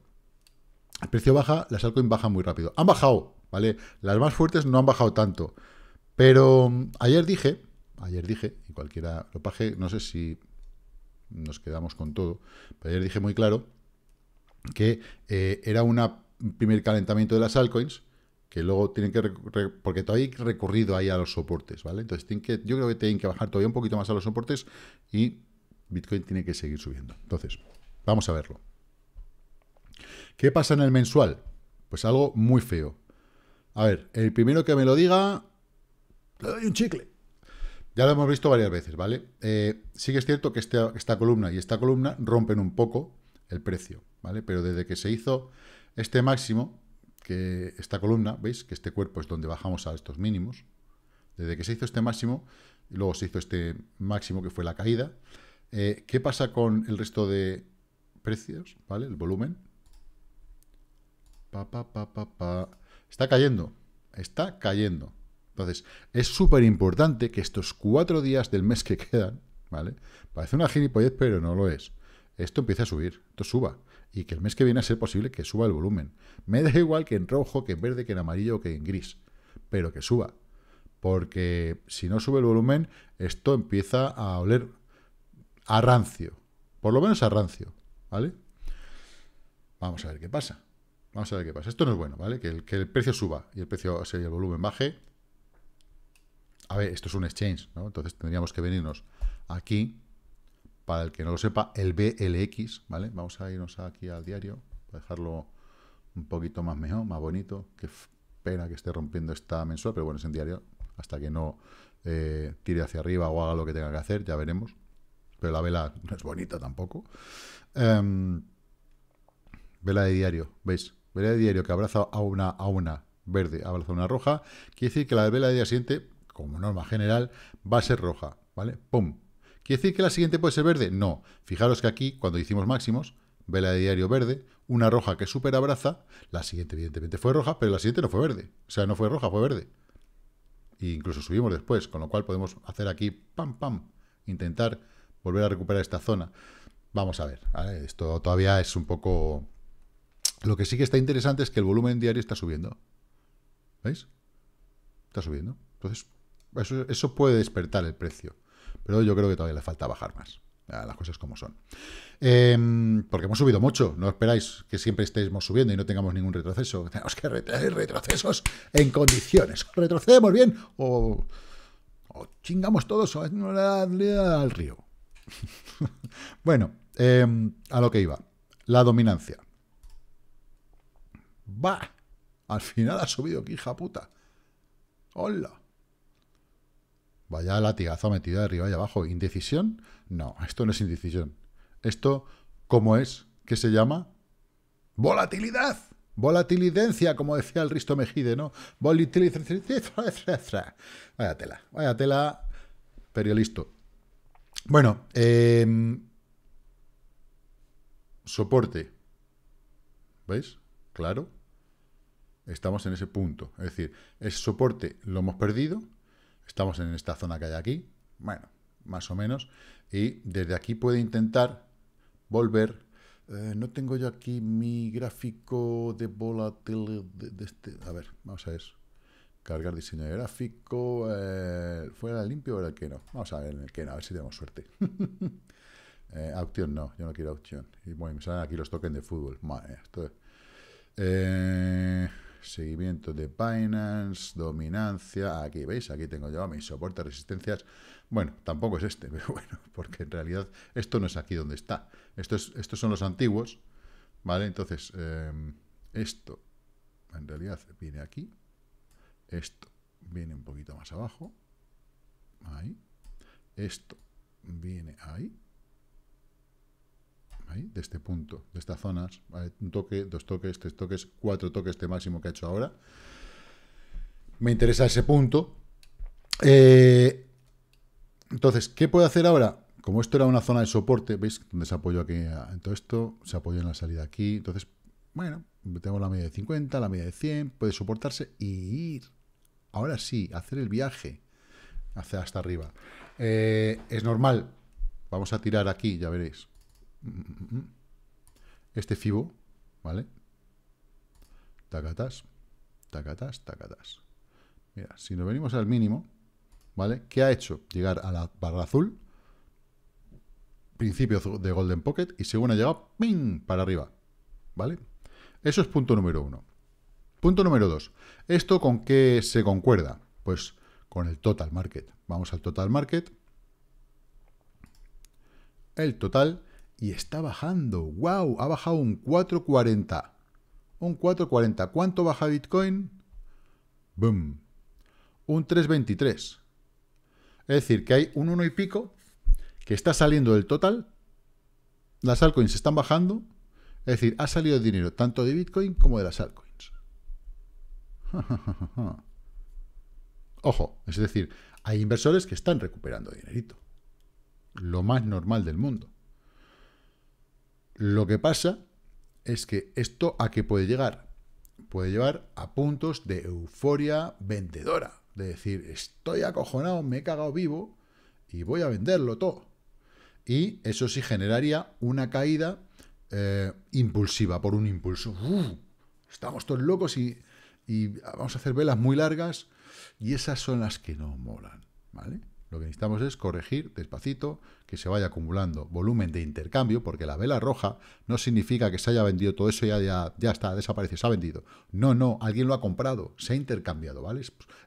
el precio baja, las altcoins bajan muy rápido. Han bajado, ¿vale? Las más fuertes no han bajado tanto, pero mm, ayer dije, ayer dije, y cualquiera lo paje, no sé si nos quedamos con todo, pero ayer dije muy claro que eh, era un primer calentamiento de las altcoins, que luego tienen que... Porque todavía hay recorrido ahí a los soportes, ¿vale? Entonces tienen que, yo creo que tienen que bajar todavía un poquito más a los soportes y Bitcoin tiene que seguir subiendo. Entonces, vamos a verlo. ¿Qué pasa en el mensual? Pues algo muy feo. A ver, el primero que me lo diga, le doy un chicle. Ya lo hemos visto varias veces, ¿vale? Eh, sí que es cierto que este, esta columna y esta columna rompen un poco el precio, ¿vale? Pero desde que se hizo este máximo, que esta columna, ¿veis? Que este cuerpo es donde bajamos a estos mínimos. Desde que se hizo este máximo, y luego se hizo este máximo que fue la caída. Eh, ¿Qué pasa con el resto de precios? ¿Vale? El volumen. Pa, pa, está cayendo. Está cayendo. Entonces, es súper importante que estos cuatro días del mes que quedan, ¿vale? Parece una gilipollez, pero no lo es. Esto empieza a subir, esto suba y que el mes que viene a ser posible que suba el volumen. Me da igual que en rojo, que en verde, que en amarillo o que en gris, pero que suba. Porque si no sube el volumen, esto empieza a oler a rancio. Por lo menos a rancio, ¿vale? Vamos a ver qué pasa. Vamos a ver qué pasa. Esto no es bueno, ¿vale? Que el, que el precio suba y el precio, o el volumen baje. A ver, esto es un exchange, Entonces tendríamos que venirnos aquí para el que no lo sepa, el BLX, ¿vale? Vamos a irnos aquí al diario, para dejarlo un poquito más mejor, más bonito. Qué pena que esté rompiendo esta mensual, pero bueno, es en diario. Hasta que no eh, tire hacia arriba o haga lo que tenga que hacer, ya veremos. Pero la vela no es bonita tampoco. Em, vela de diario, ¿veis? Vela de diario que abraza a una, a una verde, abraza a una roja. Quiere decir que la vela de día siguiente, como norma general, va a ser roja, ¿vale? ¡Pum! ¿Quiere decir que la siguiente puede ser verde? No. Fijaros que aquí, cuando hicimos máximos, vela de diario verde, una roja que superabraza, la siguiente evidentemente fue roja, pero la siguiente no fue verde. O sea, no fue roja, fue verde. E incluso subimos después, con lo cual podemos hacer aquí, pam, pam, intentar volver a recuperar esta zona. Vamos a ver, esto todavía es un poco... Lo que sí que está interesante es que el volumen diario está subiendo. ¿Veis? Está subiendo. Entonces, eso puede despertar el precio pero yo creo que todavía le falta bajar más. Las cosas como son. Em, porque hemos subido mucho. No esperáis que siempre estemos subiendo y no tengamos ningún retroceso. Tenemos que tener retrocesos en condiciones. Retrocedemos bien o, o chingamos todos al río. bueno, em, a lo que iba. La dominancia. va Al final ha subido aquí, hija puta. ¡Hola! Vaya latigazo metido de arriba y abajo. ¿Indecisión? No, esto no es indecisión. Esto, ¿cómo es? ¿Qué se llama? ¡Volatilidad! Volatilidencia, como decía el Risto Mejide, ¿no? Volatilidad. Vaya tela, vaya tela, periodista. Bueno, em, soporte. ¿Veis? Claro. Estamos en ese punto. Es decir, ese soporte lo hemos perdido, Estamos en esta zona que hay aquí, bueno, más o menos, y desde aquí puede intentar volver. Eh, no tengo yo aquí mi gráfico de volatilidad de, este. A ver, vamos a ver. Cargar diseño de gráfico. Eh, ¿Fuera limpio o era el que no? Vamos a ver en el que no, a ver si tenemos suerte. eh, no, yo no quiero auction. Y bueno, me salen aquí los tokens de fútbol. esto eh, seguimiento de Binance, dominancia, aquí veis, aquí tengo yo mis soportes, resistencias, bueno, tampoco es este, pero bueno, porque en realidad esto no es aquí donde está, esto estos son los antiguos, ¿vale? Entonces, em, esto en realidad viene aquí, esto viene un poquito más abajo, ahí, esto viene ahí, de este punto, de estas zonas, un toque, dos toques, tres toques, cuatro toques, este máximo que ha hecho ahora. Me interesa ese punto. Eh, entonces, ¿qué puedo hacer ahora? Como esto era una zona de soporte, ¿veis? Donde se apoyó aquí en ah, todo esto, se apoyó en la salida aquí. Entonces, bueno, tengo la media de 50, la media de 100, puede soportarse y ir. Ahora sí, hacer el viaje hacia hasta arriba. Eh, es normal. Vamos a tirar aquí, ya veréis. Mm, mm, mm, este fibo, ¿vale? Tacatas, tacatas, tacatas. Mira, si nos venimos al mínimo, ¿vale? ¿Qué ha hecho? Llegar a la barra azul, principio de Golden Pocket, y según ha llegado, ¡ping! para arriba, ¿vale? Eso es punto número uno. Punto número dos. ¿Esto con qué se concuerda? Pues con el total market. Vamos al total market. El total. Y está bajando. ¡Wow! Ha bajado un 4.40. Un 4.40. ¿Cuánto baja Bitcoin? ¡Boom! Un 3.23. Es decir, que hay un 1 y pico que está saliendo del total. Las altcoins están bajando. Es decir, ha salido dinero tanto de Bitcoin como de las altcoins. Ojo, es decir, hay inversores que están recuperando dinerito. Lo más normal del mundo. Lo que pasa es que esto a qué puede llegar? Puede llevar a puntos de euforia vendedora, de decir, estoy acojonado, me he cagado vivo y voy a venderlo todo. Y eso sí generaría una caída eh, impulsiva, por un impulso. estamos todos locos y, y vamos a hacer velas muy largas y esas son las que no molan, ¿vale? Lo que necesitamos es corregir despacito, que se vaya acumulando volumen de intercambio, porque la vela roja no significa que se haya vendido todo eso, ya, ya, está, desaparece, se ha vendido. No, no, alguien lo ha comprado, se ha intercambiado, ¿vale?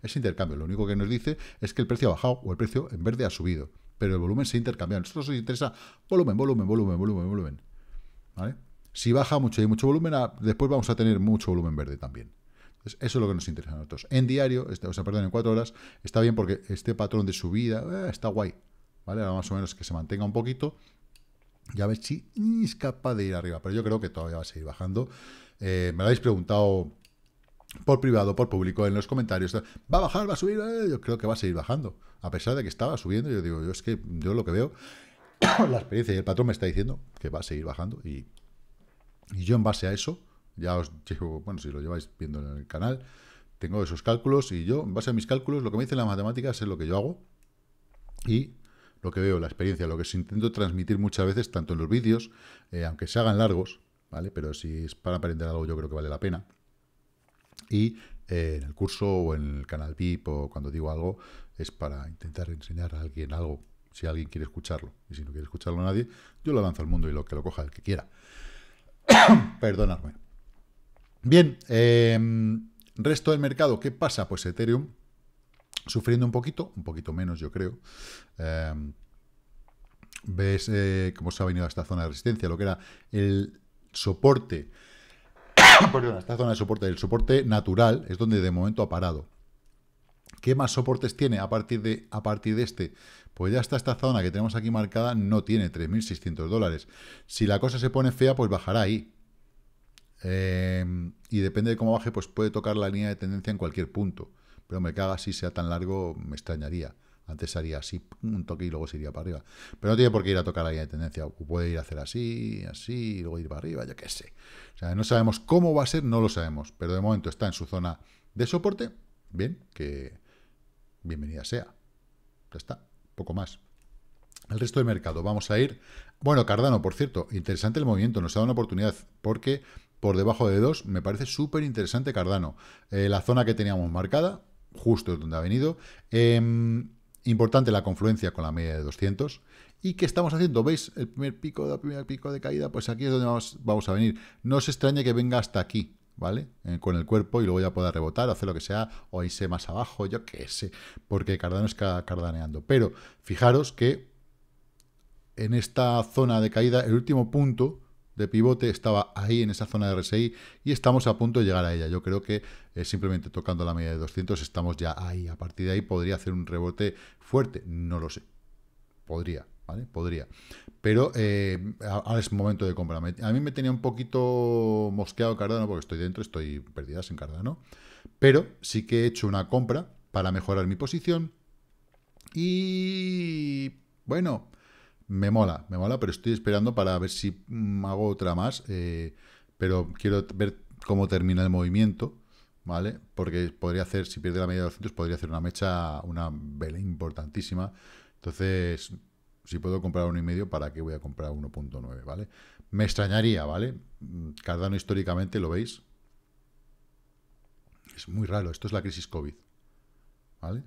Es, intercambio, lo único que nos dice es que el precio ha bajado o el precio en verde ha subido, pero el volumen se ha intercambiado. Nosotros nos interesa volumen, volumen, volumen, volumen, volumen, ¿vale? Si baja mucho y mucho volumen, ah, después vamos a tener mucho volumen verde también eso es lo que nos interesa a nosotros. En diario, este, o sea, perdón, en cuatro horas, está bien porque este patrón de subida eh, está guay. ¿Vale? Ahora más o menos que se mantenga un poquito. Ya ver si es capaz de ir arriba. Pero yo creo que todavía va a seguir bajando. Eh, me lo habéis preguntado por privado, por público, en los comentarios. ¿Va a bajar? ¿Va a subir? Eh, yo creo que va a seguir bajando. A pesar de que estaba subiendo, yo digo, yo es que yo lo que veo, la experiencia y el patrón me está diciendo que va a seguir bajando. y yo en base a eso ya os llevo, bueno, si lo lleváis viendo en el canal, tengo esos cálculos y yo, en base a mis cálculos, lo que me dicen las matemáticas es lo que yo hago y lo que veo, la experiencia, lo que os intento transmitir muchas veces, tanto en los vídeos, eh, aunque se hagan largos, ¿vale? Pero si es para aprender algo, yo creo que vale la pena. Y eh, en el curso o en el canal VIP o cuando digo algo, es para intentar enseñar a alguien algo, si alguien quiere escucharlo. Y si no quiere escucharlo nadie, yo lo lanzo al mundo y lo que lo coja el que quiera. Perdonadme. Bien, em, resto del mercado, ¿qué pasa? Pues Ethereum sufriendo un poquito, un poquito menos yo creo. Em, ves eh, cómo se ha venido a esta zona de resistencia, lo que era el soporte, perdón, esta zona de soporte, el soporte natural es donde de momento ha parado. ¿Qué más soportes tiene a partir de, a partir de este? Pues ya está esta zona que tenemos aquí marcada, no tiene 3.600 dólares. Si la cosa se pone fea, pues bajará ahí. Em, y depende de cómo baje, pues puede tocar la línea de tendencia en cualquier punto. Pero me caga si sea tan largo, me extrañaría. Antes haría así, un toque y luego se iría para arriba. Pero no tiene por qué ir a tocar la línea de tendencia. Puede ir a hacer así, así, y luego ir para arriba, yo qué sé. O sea, no sabemos cómo va a ser, no lo sabemos. Pero de momento está en su zona de soporte. Bien, que bienvenida sea. Ya está, poco más. El resto del mercado, vamos a ir... Bueno, Cardano, por cierto, interesante el movimiento. Nos ha da una oportunidad porque por debajo de 2, me parece súper interesante Cardano. Eh, la zona que teníamos marcada, justo donde ha venido. Em, importante la confluencia con la media de 200. ¿Y qué estamos haciendo? ¿Veis el primer pico, de primer pico de caída? Pues aquí es donde vamos, vamos a venir. No os extrañe que venga hasta aquí, ¿vale? Eh, con el cuerpo y luego ya pueda rebotar, hacer lo que sea, o irse más abajo, yo qué sé, porque Cardano está cardaneando. Pero fijaros que en esta zona de caída, el último punto de pivote estaba ahí en esa zona de RSI y estamos a punto de llegar a ella. Yo creo que eh, simplemente tocando la media de 200 estamos ya ahí. A partir de ahí podría hacer un rebote fuerte, no lo sé. Podría, ¿vale? Podría. Pero eh, ahora es momento de compra. a mí me tenía un poquito mosqueado Cardano porque estoy dentro, estoy perdidas en Cardano. Pero sí que he hecho una compra para mejorar mi posición y bueno, me mola, me mola, pero estoy esperando para ver si mm, hago otra más. Eh, pero quiero ver cómo termina el movimiento, ¿vale? Porque podría hacer, si pierde la media de 200, podría hacer una mecha, una vela importantísima. Entonces, si puedo comprar uno y medio, ¿para qué voy a comprar 1.9, ¿vale? Me extrañaría, ¿vale? Mm, Cardano históricamente, ¿lo veis? Es muy raro, esto es la crisis COVID, ¿vale?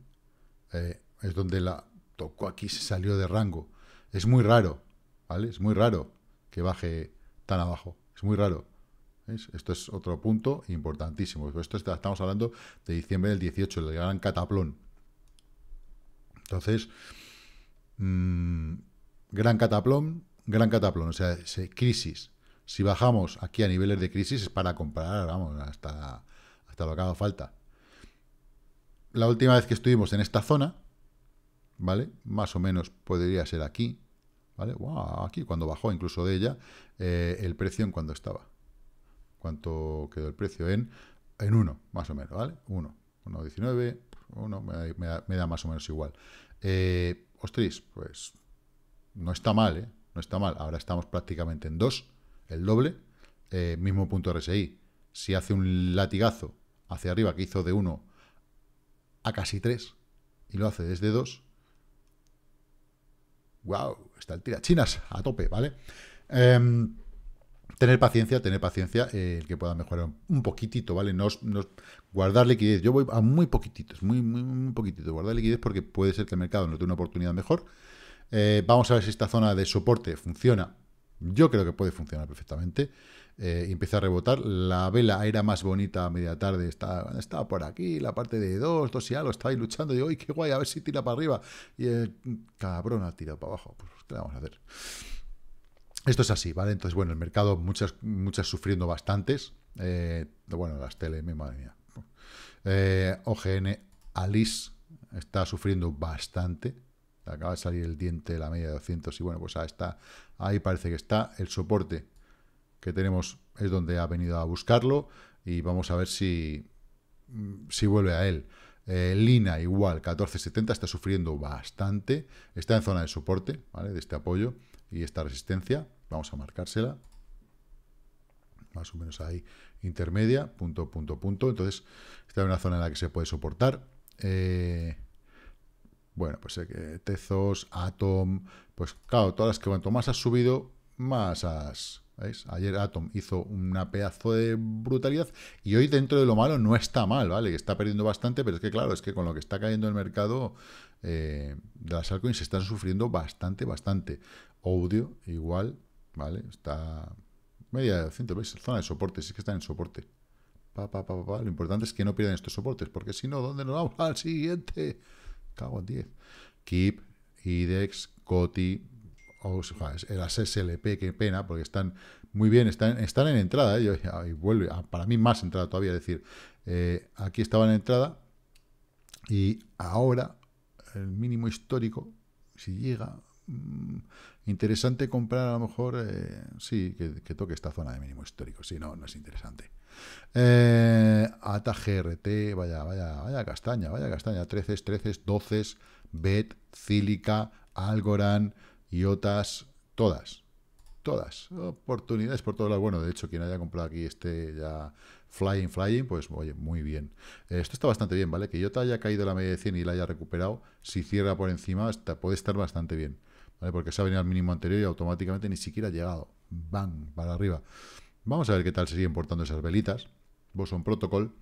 Eh, es donde la tocó aquí, se salió de rango es muy raro, ¿vale? Es muy raro que baje tan abajo. Es muy raro. Esto es otro punto importantísimo. Esto estamos hablando de diciembre del 18, el gran cataplón. Entonces, mm, gran cataplón, gran cataplón, o sea, crisis. Si bajamos aquí a niveles de crisis es para comprar, vamos, hasta, hasta lo que haga falta. La última vez que estuvimos en esta zona, ¿vale? Más o menos podría ser aquí, ¿vale? aquí cuando bajó incluso de ella, eh, el precio en cuando estaba. ¿Cuánto quedó el precio? En en 1, más o menos, ¿vale? 1, 1,19, 1, me, da más o menos igual. Eh, pues no está mal, ¿eh? No está mal. Ahora estamos prácticamente en 2, el doble, eh, mismo punto RSI. Si hace un latigazo hacia arriba que hizo de 1 a casi 3 y lo hace desde 2, ¡Guau! está el tirachinas a tope, ¿vale? Em, tener paciencia, tener paciencia, eh, el que pueda mejorar un poquitito, ¿vale? No, guardar liquidez. Yo voy a muy poquititos, muy, muy, muy poquitito. Guardar liquidez porque puede ser que el mercado nos dé una oportunidad mejor. Eh, vamos a ver si esta zona de soporte funciona. Yo creo que puede funcionar perfectamente. Eh, empieza a rebotar. La vela era más bonita a media tarde, estaba, estaba por aquí, la parte de 2, 2 y algo, estaba ahí luchando. Digo, ¡ay, qué guay! A ver si tira para arriba. Y el cabrón ha tirado para abajo. Pues, ¿qué vamos a hacer? Esto es así, ¿vale? Entonces, bueno, el mercado, muchas, muchas sufriendo bastantes. Eh, bueno, las tele, mi madre mía. Eh, OGN, Alice está sufriendo bastante. Acaba de salir el diente de la media de 200 y bueno, pues ahí está. Ahí parece que está el soporte que tenemos es donde ha venido a buscarlo y vamos a ver si, si vuelve a él. Eh, Lina igual, 1470, está sufriendo bastante, está en zona de soporte, ¿vale? De este apoyo y esta resistencia, vamos a marcársela, más o menos ahí, intermedia, punto, punto, punto, entonces está en una zona en la que se puede soportar. Eh, bueno, pues eh, Tezos, Atom, pues claro, todas las que cuanto más has subido, más has Ayer Atom hizo una pedazo de brutalidad y hoy dentro de lo malo no está mal, ¿vale? Está perdiendo bastante, pero es que claro, es que con lo que está cayendo el mercado eh, de las altcoins se están sufriendo bastante, bastante. Audio igual, ¿vale? Está media de 200, ¿veis? Zona de soporte, sí es que está en soporte. Lo importante es que no pierdan estos soportes, porque si no, ¿dónde nos vamos al siguiente? Cago en 10. Keep, IDEX, COTI, o, las SLP, qué pena, porque están muy bien, están, están en entrada, ¿eh? y, vuelve, ah, para mí más entrada todavía, es decir, eh, aquí estaba en entrada y ahora el mínimo histórico, si llega, mm, interesante comprar a lo mejor, eh, sí, que, toque esta zona de mínimo histórico, si no, no es interesante. Eh, ATA GRT, vaya, vaya, vaya castaña, vaya castaña, 13, 13, 12, BED, Cílica, Algorand, y otras, todas, todas, oportunidades por todas las Bueno, de hecho, quien haya comprado aquí este ya flying, flying, pues oye, muy bien. Esto está bastante bien, ¿vale? Que yo te haya caído la media de 100 y la haya recuperado, si cierra por encima, puede estar bastante bien, ¿vale? Porque se ha venido al mínimo anterior y automáticamente ni siquiera ha llegado. ¡Bang! Para arriba. Vamos a ver qué tal se siguen portando esas velitas. Boson Protocol,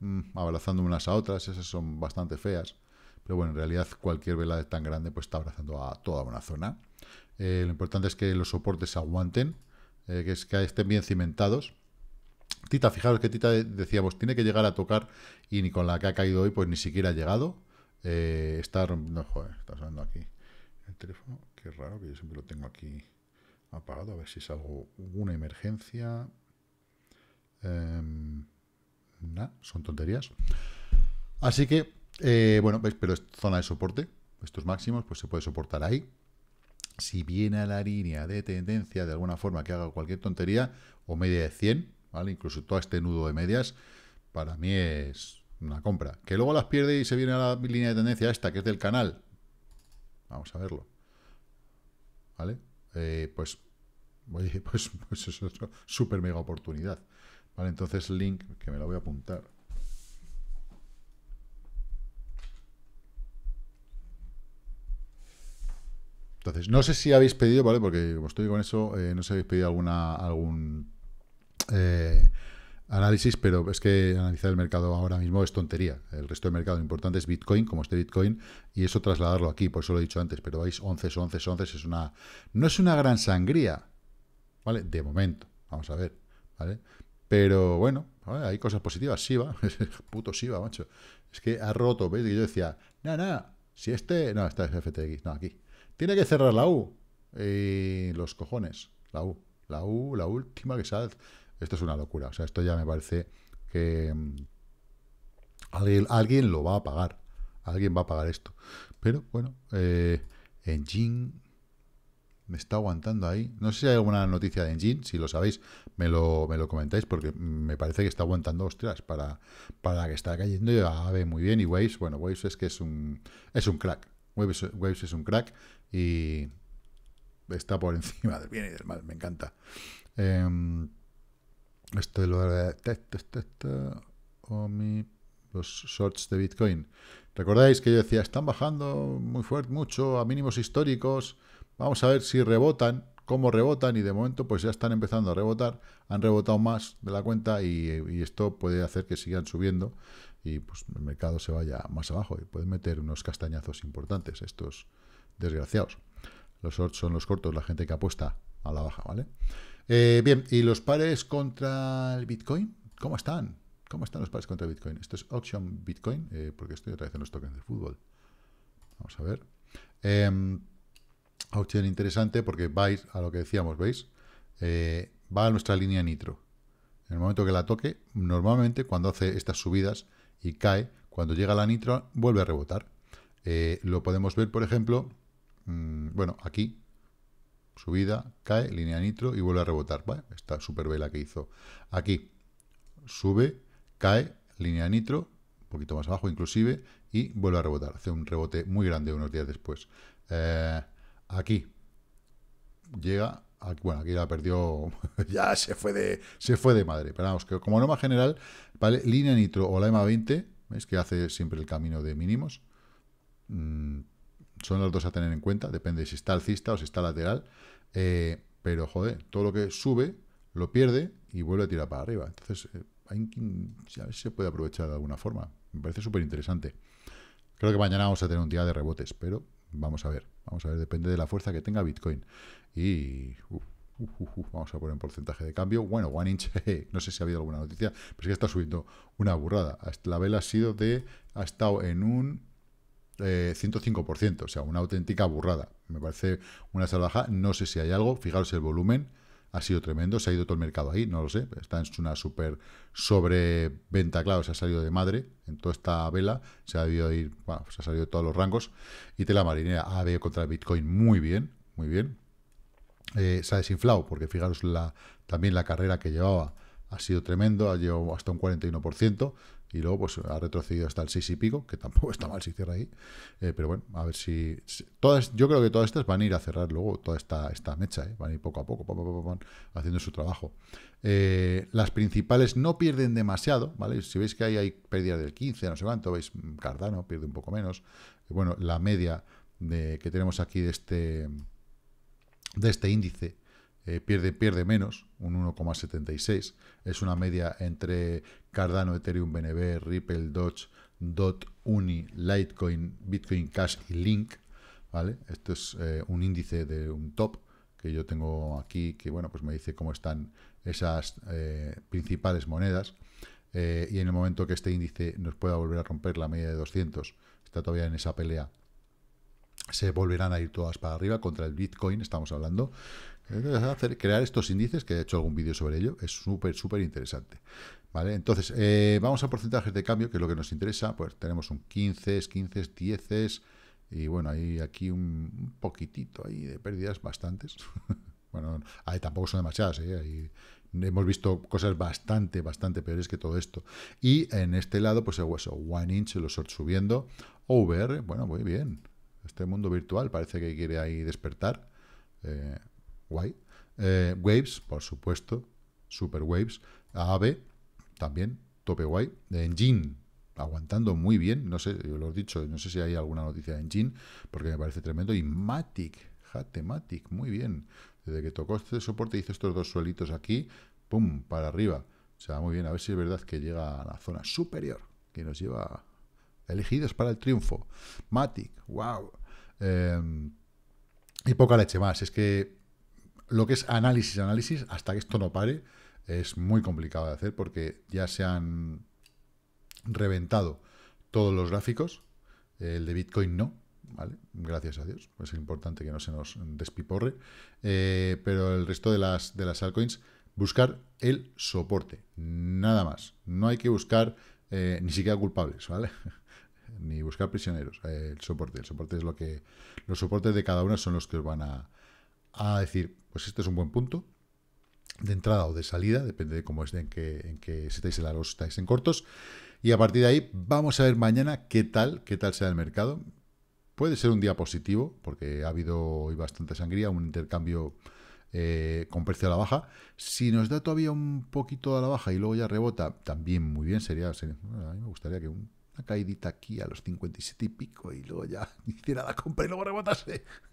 mm, abrazando unas a otras, esas son bastante feas. Pero bueno, en realidad cualquier vela tan grande pues está abrazando a toda una zona. Eh, lo importante es que los soportes se aguanten, eh, que, estén bien cimentados. Tita, fijaros que Tita decíamos, pues tiene que llegar a tocar y ni con la que ha caído hoy, pues ni siquiera ha llegado. Eh, está, joder, está sonando aquí el teléfono. Qué raro que yo siempre lo tengo aquí apagado, a ver si es algo, una emergencia. Em, nada, son tonterías. Así que, bueno, veis, pero es zona de soporte. Estos máximos, pues se puede soportar ahí si viene a la línea de tendencia de alguna forma que haga cualquier tontería, o media de 100, ¿vale? Incluso todo este nudo de medias, para mí es una compra. Que luego las pierde y se viene a la línea de tendencia esta, que es del canal. Vamos a verlo. ¿Vale? Eh, pues, oye, pues, pues, es otra súper mega oportunidad. Vale, entonces link, que me lo voy a apuntar. Entonces, no sé si habéis pedido, ¿vale? Porque como estoy con eso, eh, no sé si habéis pedido alguna, algún eh, análisis, pero es que analizar el mercado ahora mismo es tontería. El resto del mercado importante es Bitcoin, como este Bitcoin, y eso trasladarlo aquí, por eso lo he dicho antes, pero vais 11, 11, 11, es una, no es una gran sangría, ¿vale? De momento, vamos a ver, ¿vale? Pero bueno, hay cosas positivas, Siva, puto Siva, macho. Es que ha roto, ¿veis? Y yo decía, nada, nada, si este, no, está es FTX, no, aquí, tiene que cerrar la U. los cojones. La U. La U, la última que sale. Esto es una locura. O sea, esto ya me parece que mm, alguien, lo va a pagar. Alguien va a pagar esto. Pero bueno, eh, Engine me está aguantando ahí. No sé si hay alguna noticia de Engine, si lo sabéis, me lo, me lo comentáis, porque me parece que está aguantando, ostras, para, para que está cayendo. Y AVE muy bien. Y Waves, bueno, Waves es que es un, es un crack. Waves es un crack y está por encima del bien y del mal, me encanta. Em, esto lo de los shorts de Bitcoin. Recordáis que yo decía, están bajando muy fuerte, mucho, a mínimos históricos. Vamos a ver si rebotan, cómo rebotan, y de momento pues ya están empezando a rebotar. Han rebotado más de la cuenta y, y esto puede hacer que sigan subiendo y pues el mercado se vaya más abajo y pueden meter unos castañazos importantes estos, desgraciados. Los shorts son los cortos, la gente que apuesta a la baja, ¿vale? Eh, bien, ¿y los pares contra el Bitcoin? ¿Cómo están? ¿Cómo están los pares contra Bitcoin? Esto es Auction Bitcoin, eh, porque estoy otra vez en los tokens de fútbol. Vamos a ver. Em, auction interesante porque vais a lo que decíamos, ¿veis? Eh, va a nuestra línea nitro. En el momento que la toque, normalmente cuando hace estas subidas y cae, cuando llega la nitro, vuelve a rebotar. lo podemos ver, por ejemplo, Mm, bueno, aquí, subida, cae, línea nitro y vuelve a rebotar. Esta super vela que hizo. Aquí, sube, cae, línea nitro, un poquito más abajo inclusive, y vuelve a rebotar. Hace un rebote muy grande unos días después. Eh, aquí, llega... bueno, aquí la perdió, ya se fue de se fue de madre. Pero vamos, que como norma general, ¿vale? línea nitro o la EMA 20, es que hace siempre el camino de mínimos? Mm, son los dos a tener en cuenta, depende si está alcista o si está lateral, eh, pero joder, todo lo que sube lo pierde y vuelve a tirar para arriba. Entonces, eh, a ver si se puede aprovechar de alguna forma. Me parece súper interesante. Creo que mañana vamos a tener un día de rebotes, pero vamos a ver. Vamos a ver, depende de la fuerza que tenga Bitcoin. Y vamos a poner un porcentaje de cambio. Bueno, One Inch, no sé si ha habido alguna noticia, pero es que está subiendo una burrada. La vela ha sido de, ha estado en un 105%, eh, o sea, una auténtica burrada. Me parece una salvaja, no sé si hay algo, fijaros el volumen, ha sido tremendo, se ha ido todo el mercado ahí, no lo sé, está en una súper sobreventa, claro, se ha salido de madre en toda esta vela, se ha debido ir, bueno, se ha salido de todos los rangos, y tela marinera ha habido contra el Bitcoin muy bien, muy bien, eh, se ha desinflado, porque fijaros también la carrera que llevaba ha sido tremendo, ha llevado hasta un 41%, y luego pues ha retrocedido hasta el 6 y pico, que tampoco está mal si cierra ahí, eh, pero bueno, a ver si, todas, yo creo que todas estas van a ir a cerrar luego toda esta, esta mecha, eh, van a ir poco a poco, haciendo su trabajo. Eh, las principales no pierden demasiado, ¿vale? Si veis que ahí hay pérdida del 15, no sé cuánto, veis mm, Cardano pierde un poco menos, bueno, la media que tenemos aquí de este, de este índice eh, pierde, pierde menos, un 1,76. Es una media entre Cardano, Ethereum, BNB, Ripple, Doge, DOT, Uni, Litecoin, Bitcoin Cash y Link. ¿vale? Esto es eh, un índice de un top que yo tengo aquí, que bueno, pues me dice cómo están esas eh, principales monedas. y en el momento que este índice nos pueda volver a romper la media de 200, está todavía en esa pelea, se volverán a ir todas para arriba contra el Bitcoin, estamos hablando. Eh, crear estos índices, que he hecho algún vídeo sobre ello, es súper, súper interesante. ¿Vale? Entonces, eh, vamos a porcentajes de cambio, que es lo que nos interesa. Pues tenemos un 15, 15, 10 y bueno, hay aquí un poquitito ahí de pérdidas bastantes. bueno, ahí tampoco son demasiadas, ¿eh? ahí hemos visto cosas bastante, bastante peores que todo esto. Y en este lado, pues el hueso, One Inch, lo estoy subiendo, OVR, bueno, muy bien. Este mundo virtual parece que quiere ahí despertar. Eh, guay. Eh, waves, por supuesto, Super Waves. AAB, también, tope guay. Engine, aguantando muy bien, no sé, lo he dicho, no sé si hay alguna noticia de Engine, porque me parece tremendo. Y Matic, Matic. muy bien. Desde que tocó este soporte hizo estos dos suelitos aquí, pum, para arriba. O sea, muy bien, a ver si es verdad que llega a la zona superior, que nos lleva elegidos para el triunfo. Matic, wow. Em, y poca leche más, es que lo que es análisis, análisis, hasta que esto no pare, es muy complicado de hacer porque ya se han reventado todos los gráficos, el de Bitcoin no, ¿vale? Gracias a Dios, es importante que no se nos despiporre, eh, pero el resto de las, de las altcoins, buscar el soporte, nada más, no hay que buscar eh, ni siquiera culpables, ¿vale? ni buscar prisioneros, eh, el soporte, el soporte es lo que, los soportes de cada una son los que van a a decir, pues este es un buen punto de entrada o de salida, depende de cómo es, en que, en estáis en largos o estáis en cortos. Y a partir de ahí vamos a ver mañana qué tal, qué tal sea el mercado. Puede ser un día positivo, porque ha habido hoy bastante sangría, un intercambio eh, con precio a la baja. Si nos da todavía un poquito a la baja y luego ya rebota, también muy bien sería. a mí me gustaría que un una caidita aquí a los 57 y pico y luego ya ni hiciera la compra y luego rebotase.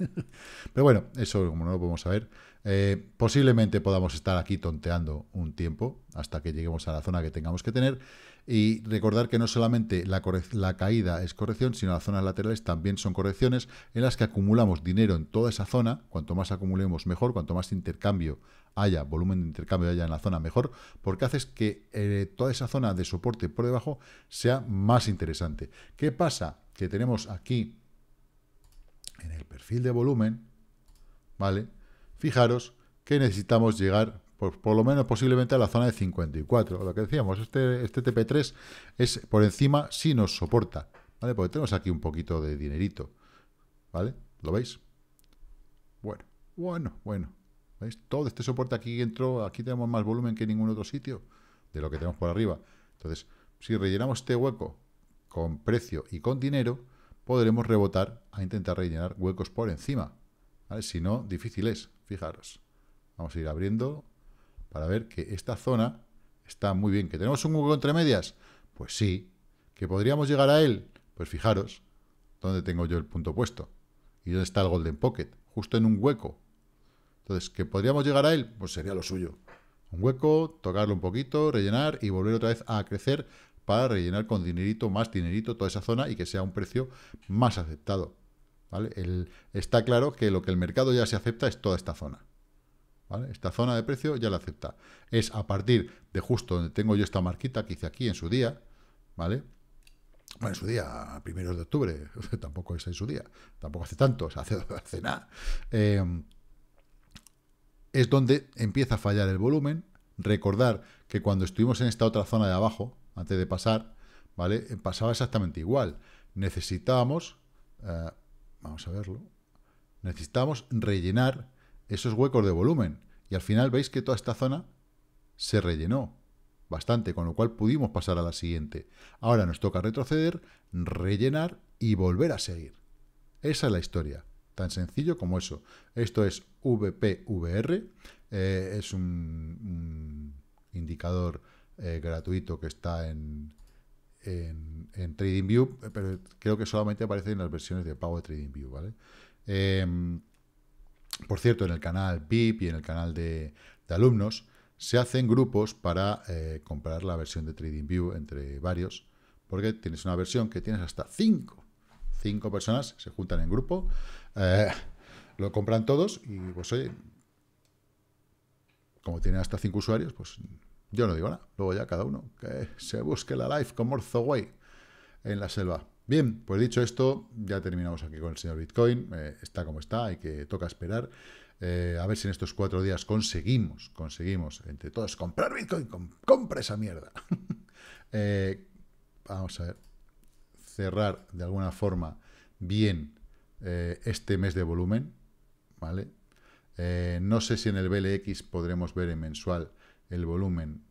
Pero bueno, eso como no lo podemos saber, eh, posiblemente podamos estar aquí tonteando un tiempo hasta que lleguemos a la zona que tengamos que tener y recordar que no solamente la, la caída es corrección, sino las zonas laterales también son correcciones en las que acumulamos dinero en toda esa zona, cuanto más acumulemos mejor, cuanto más intercambio haya volumen de intercambio haya en la zona mejor, porque haces que eh, toda esa zona de soporte por debajo sea más interesante. ¿Qué pasa? Que tenemos aquí en el perfil de volumen, ¿vale? Fijaros que necesitamos llegar por, pues, por, lo menos posiblemente a la zona de 54. Lo que decíamos, este, este TP3 es por encima si nos soporta, ¿vale? Porque tenemos aquí un poquito de dinerito, ¿vale? ¿Lo veis? Bueno, bueno, bueno. ¿Veis? Todo este soporte aquí entró, aquí tenemos más volumen que en ningún otro sitio de lo que tenemos por arriba. Entonces, si rellenamos este hueco con precio y con dinero, podremos rebotar a intentar rellenar huecos por encima. Si no, difícil es, fijaros. Vamos a ir abriendo para ver que esta zona está muy bien. ¿Que tenemos un hueco entre medias? Pues sí. ¿Que podríamos llegar a él? Pues fijaros dónde tengo yo el punto puesto. ¿Y dónde está el Golden Pocket? Justo en un hueco entonces, ¿que podríamos llegar a él? Pues sería lo suyo. Un hueco, tocarlo un poquito, rellenar y volver otra vez a crecer para rellenar con dinerito, más dinerito, toda esa zona y que sea un precio más aceptado. ¿vale? El, está claro que lo que el mercado ya se acepta es toda esta zona. ¿Vale? Esta zona de precio ya la acepta. Es a partir de justo donde tengo yo esta marquita que hice aquí en su día, ¿vale? Bueno, en su día, primeros de octubre, tampoco es en su día, tampoco hace tanto, hace, hace, nada. Em, es donde empieza a fallar el volumen. Recordar que cuando estuvimos en esta otra zona de abajo, antes de pasar, ¿vale? Pasaba exactamente igual. Necesitábamos, eh, vamos a verlo, necesitábamos rellenar esos huecos de volumen. Y al final veis que toda esta zona se rellenó bastante, con lo cual pudimos pasar a la siguiente. Ahora nos toca retroceder, rellenar y volver a seguir. Esa es la historia. Tan sencillo como eso. Esto es VPVR, eh, es un, indicador eh, gratuito que está en, en, en, TradingView, pero creo que solamente aparece en las versiones de pago de TradingView, ¿vale? Em, por cierto, en el canal VIP y en el canal de, alumnos se hacen grupos para eh, comprar la versión de TradingView entre varios, porque tienes una versión que tienes hasta 5. Cinco. cinco personas se juntan en grupo eh, lo compran todos y pues oye, como tiene hasta cinco usuarios, pues yo no digo nada. Luego ya cada uno que se busque la life con way en la selva. Bien, pues dicho esto, ya terminamos aquí con el señor Bitcoin. Eh, está como está, hay que toca esperar. Eh, a ver si en estos cuatro días conseguimos, conseguimos entre todos comprar Bitcoin. compra esa mierda. vamos a ver. Cerrar de alguna forma bien eh, este mes de volumen, ¿vale? Eh, no sé si en el BLX podremos ver en mensual el volumen.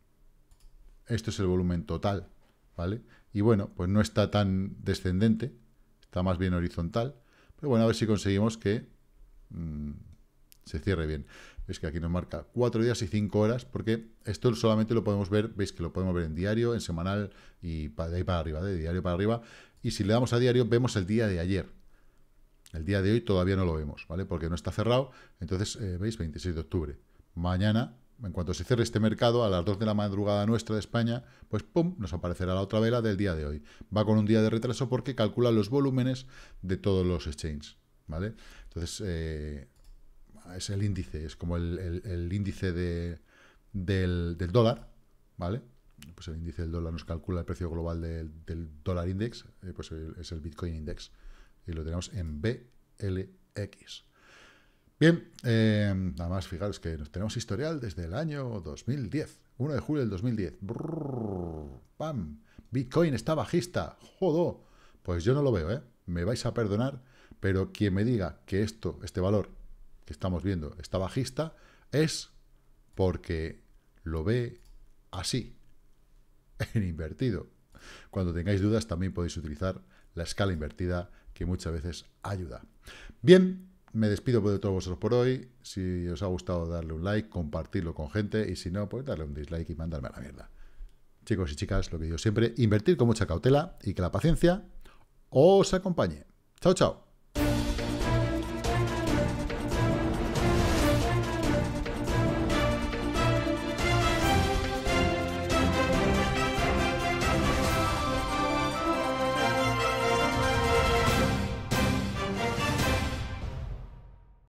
Esto es el volumen total, ¿vale? Y bueno, pues no está tan descendente, está más bien horizontal. Pero bueno, a ver si conseguimos que mm, se cierre bien. es que aquí nos marca cuatro días y cinco horas, porque esto solamente lo podemos ver, veis que lo podemos ver en diario, en semanal y de ahí para arriba, de diario para arriba. Y si le damos a diario, vemos el día de ayer, el día de hoy todavía no lo vemos, ¿vale? Porque no está cerrado. Entonces, eh, veis, 26 de octubre. Mañana, en cuanto se cierre este mercado, a las 2 de la madrugada nuestra de España, pues pum, nos aparecerá la otra vela del día de hoy. Va con un día de retraso porque calcula los volúmenes de todos los exchanges, ¿vale? Entonces, eh, es el índice, es como el, índice del, dólar, ¿vale? Pues el índice del dólar nos calcula el precio global del, dólar index, eh, pues es el Bitcoin index y lo tenemos en BLX. Bien, em, nada más fijaros que nos tenemos historial desde el año 2010, 1 de julio del 2010. ¡Pam! Bitcoin está bajista, jodo. Pues yo no lo veo, ¿eh? Me vais a perdonar, pero quien me diga que esto, este valor que estamos viendo está bajista, es porque lo ve así, en invertido. Cuando tengáis dudas también podéis utilizar la escala invertida que muchas veces ayuda. Bien, me despido de todos vosotros por hoy. Si os ha gustado, darle un like, compartirlo con gente y si no, pues darle un dislike y mandarme a la mierda. Chicos y chicas, lo que digo siempre, invertir con mucha cautela y que la paciencia os acompañe. Chao, chao.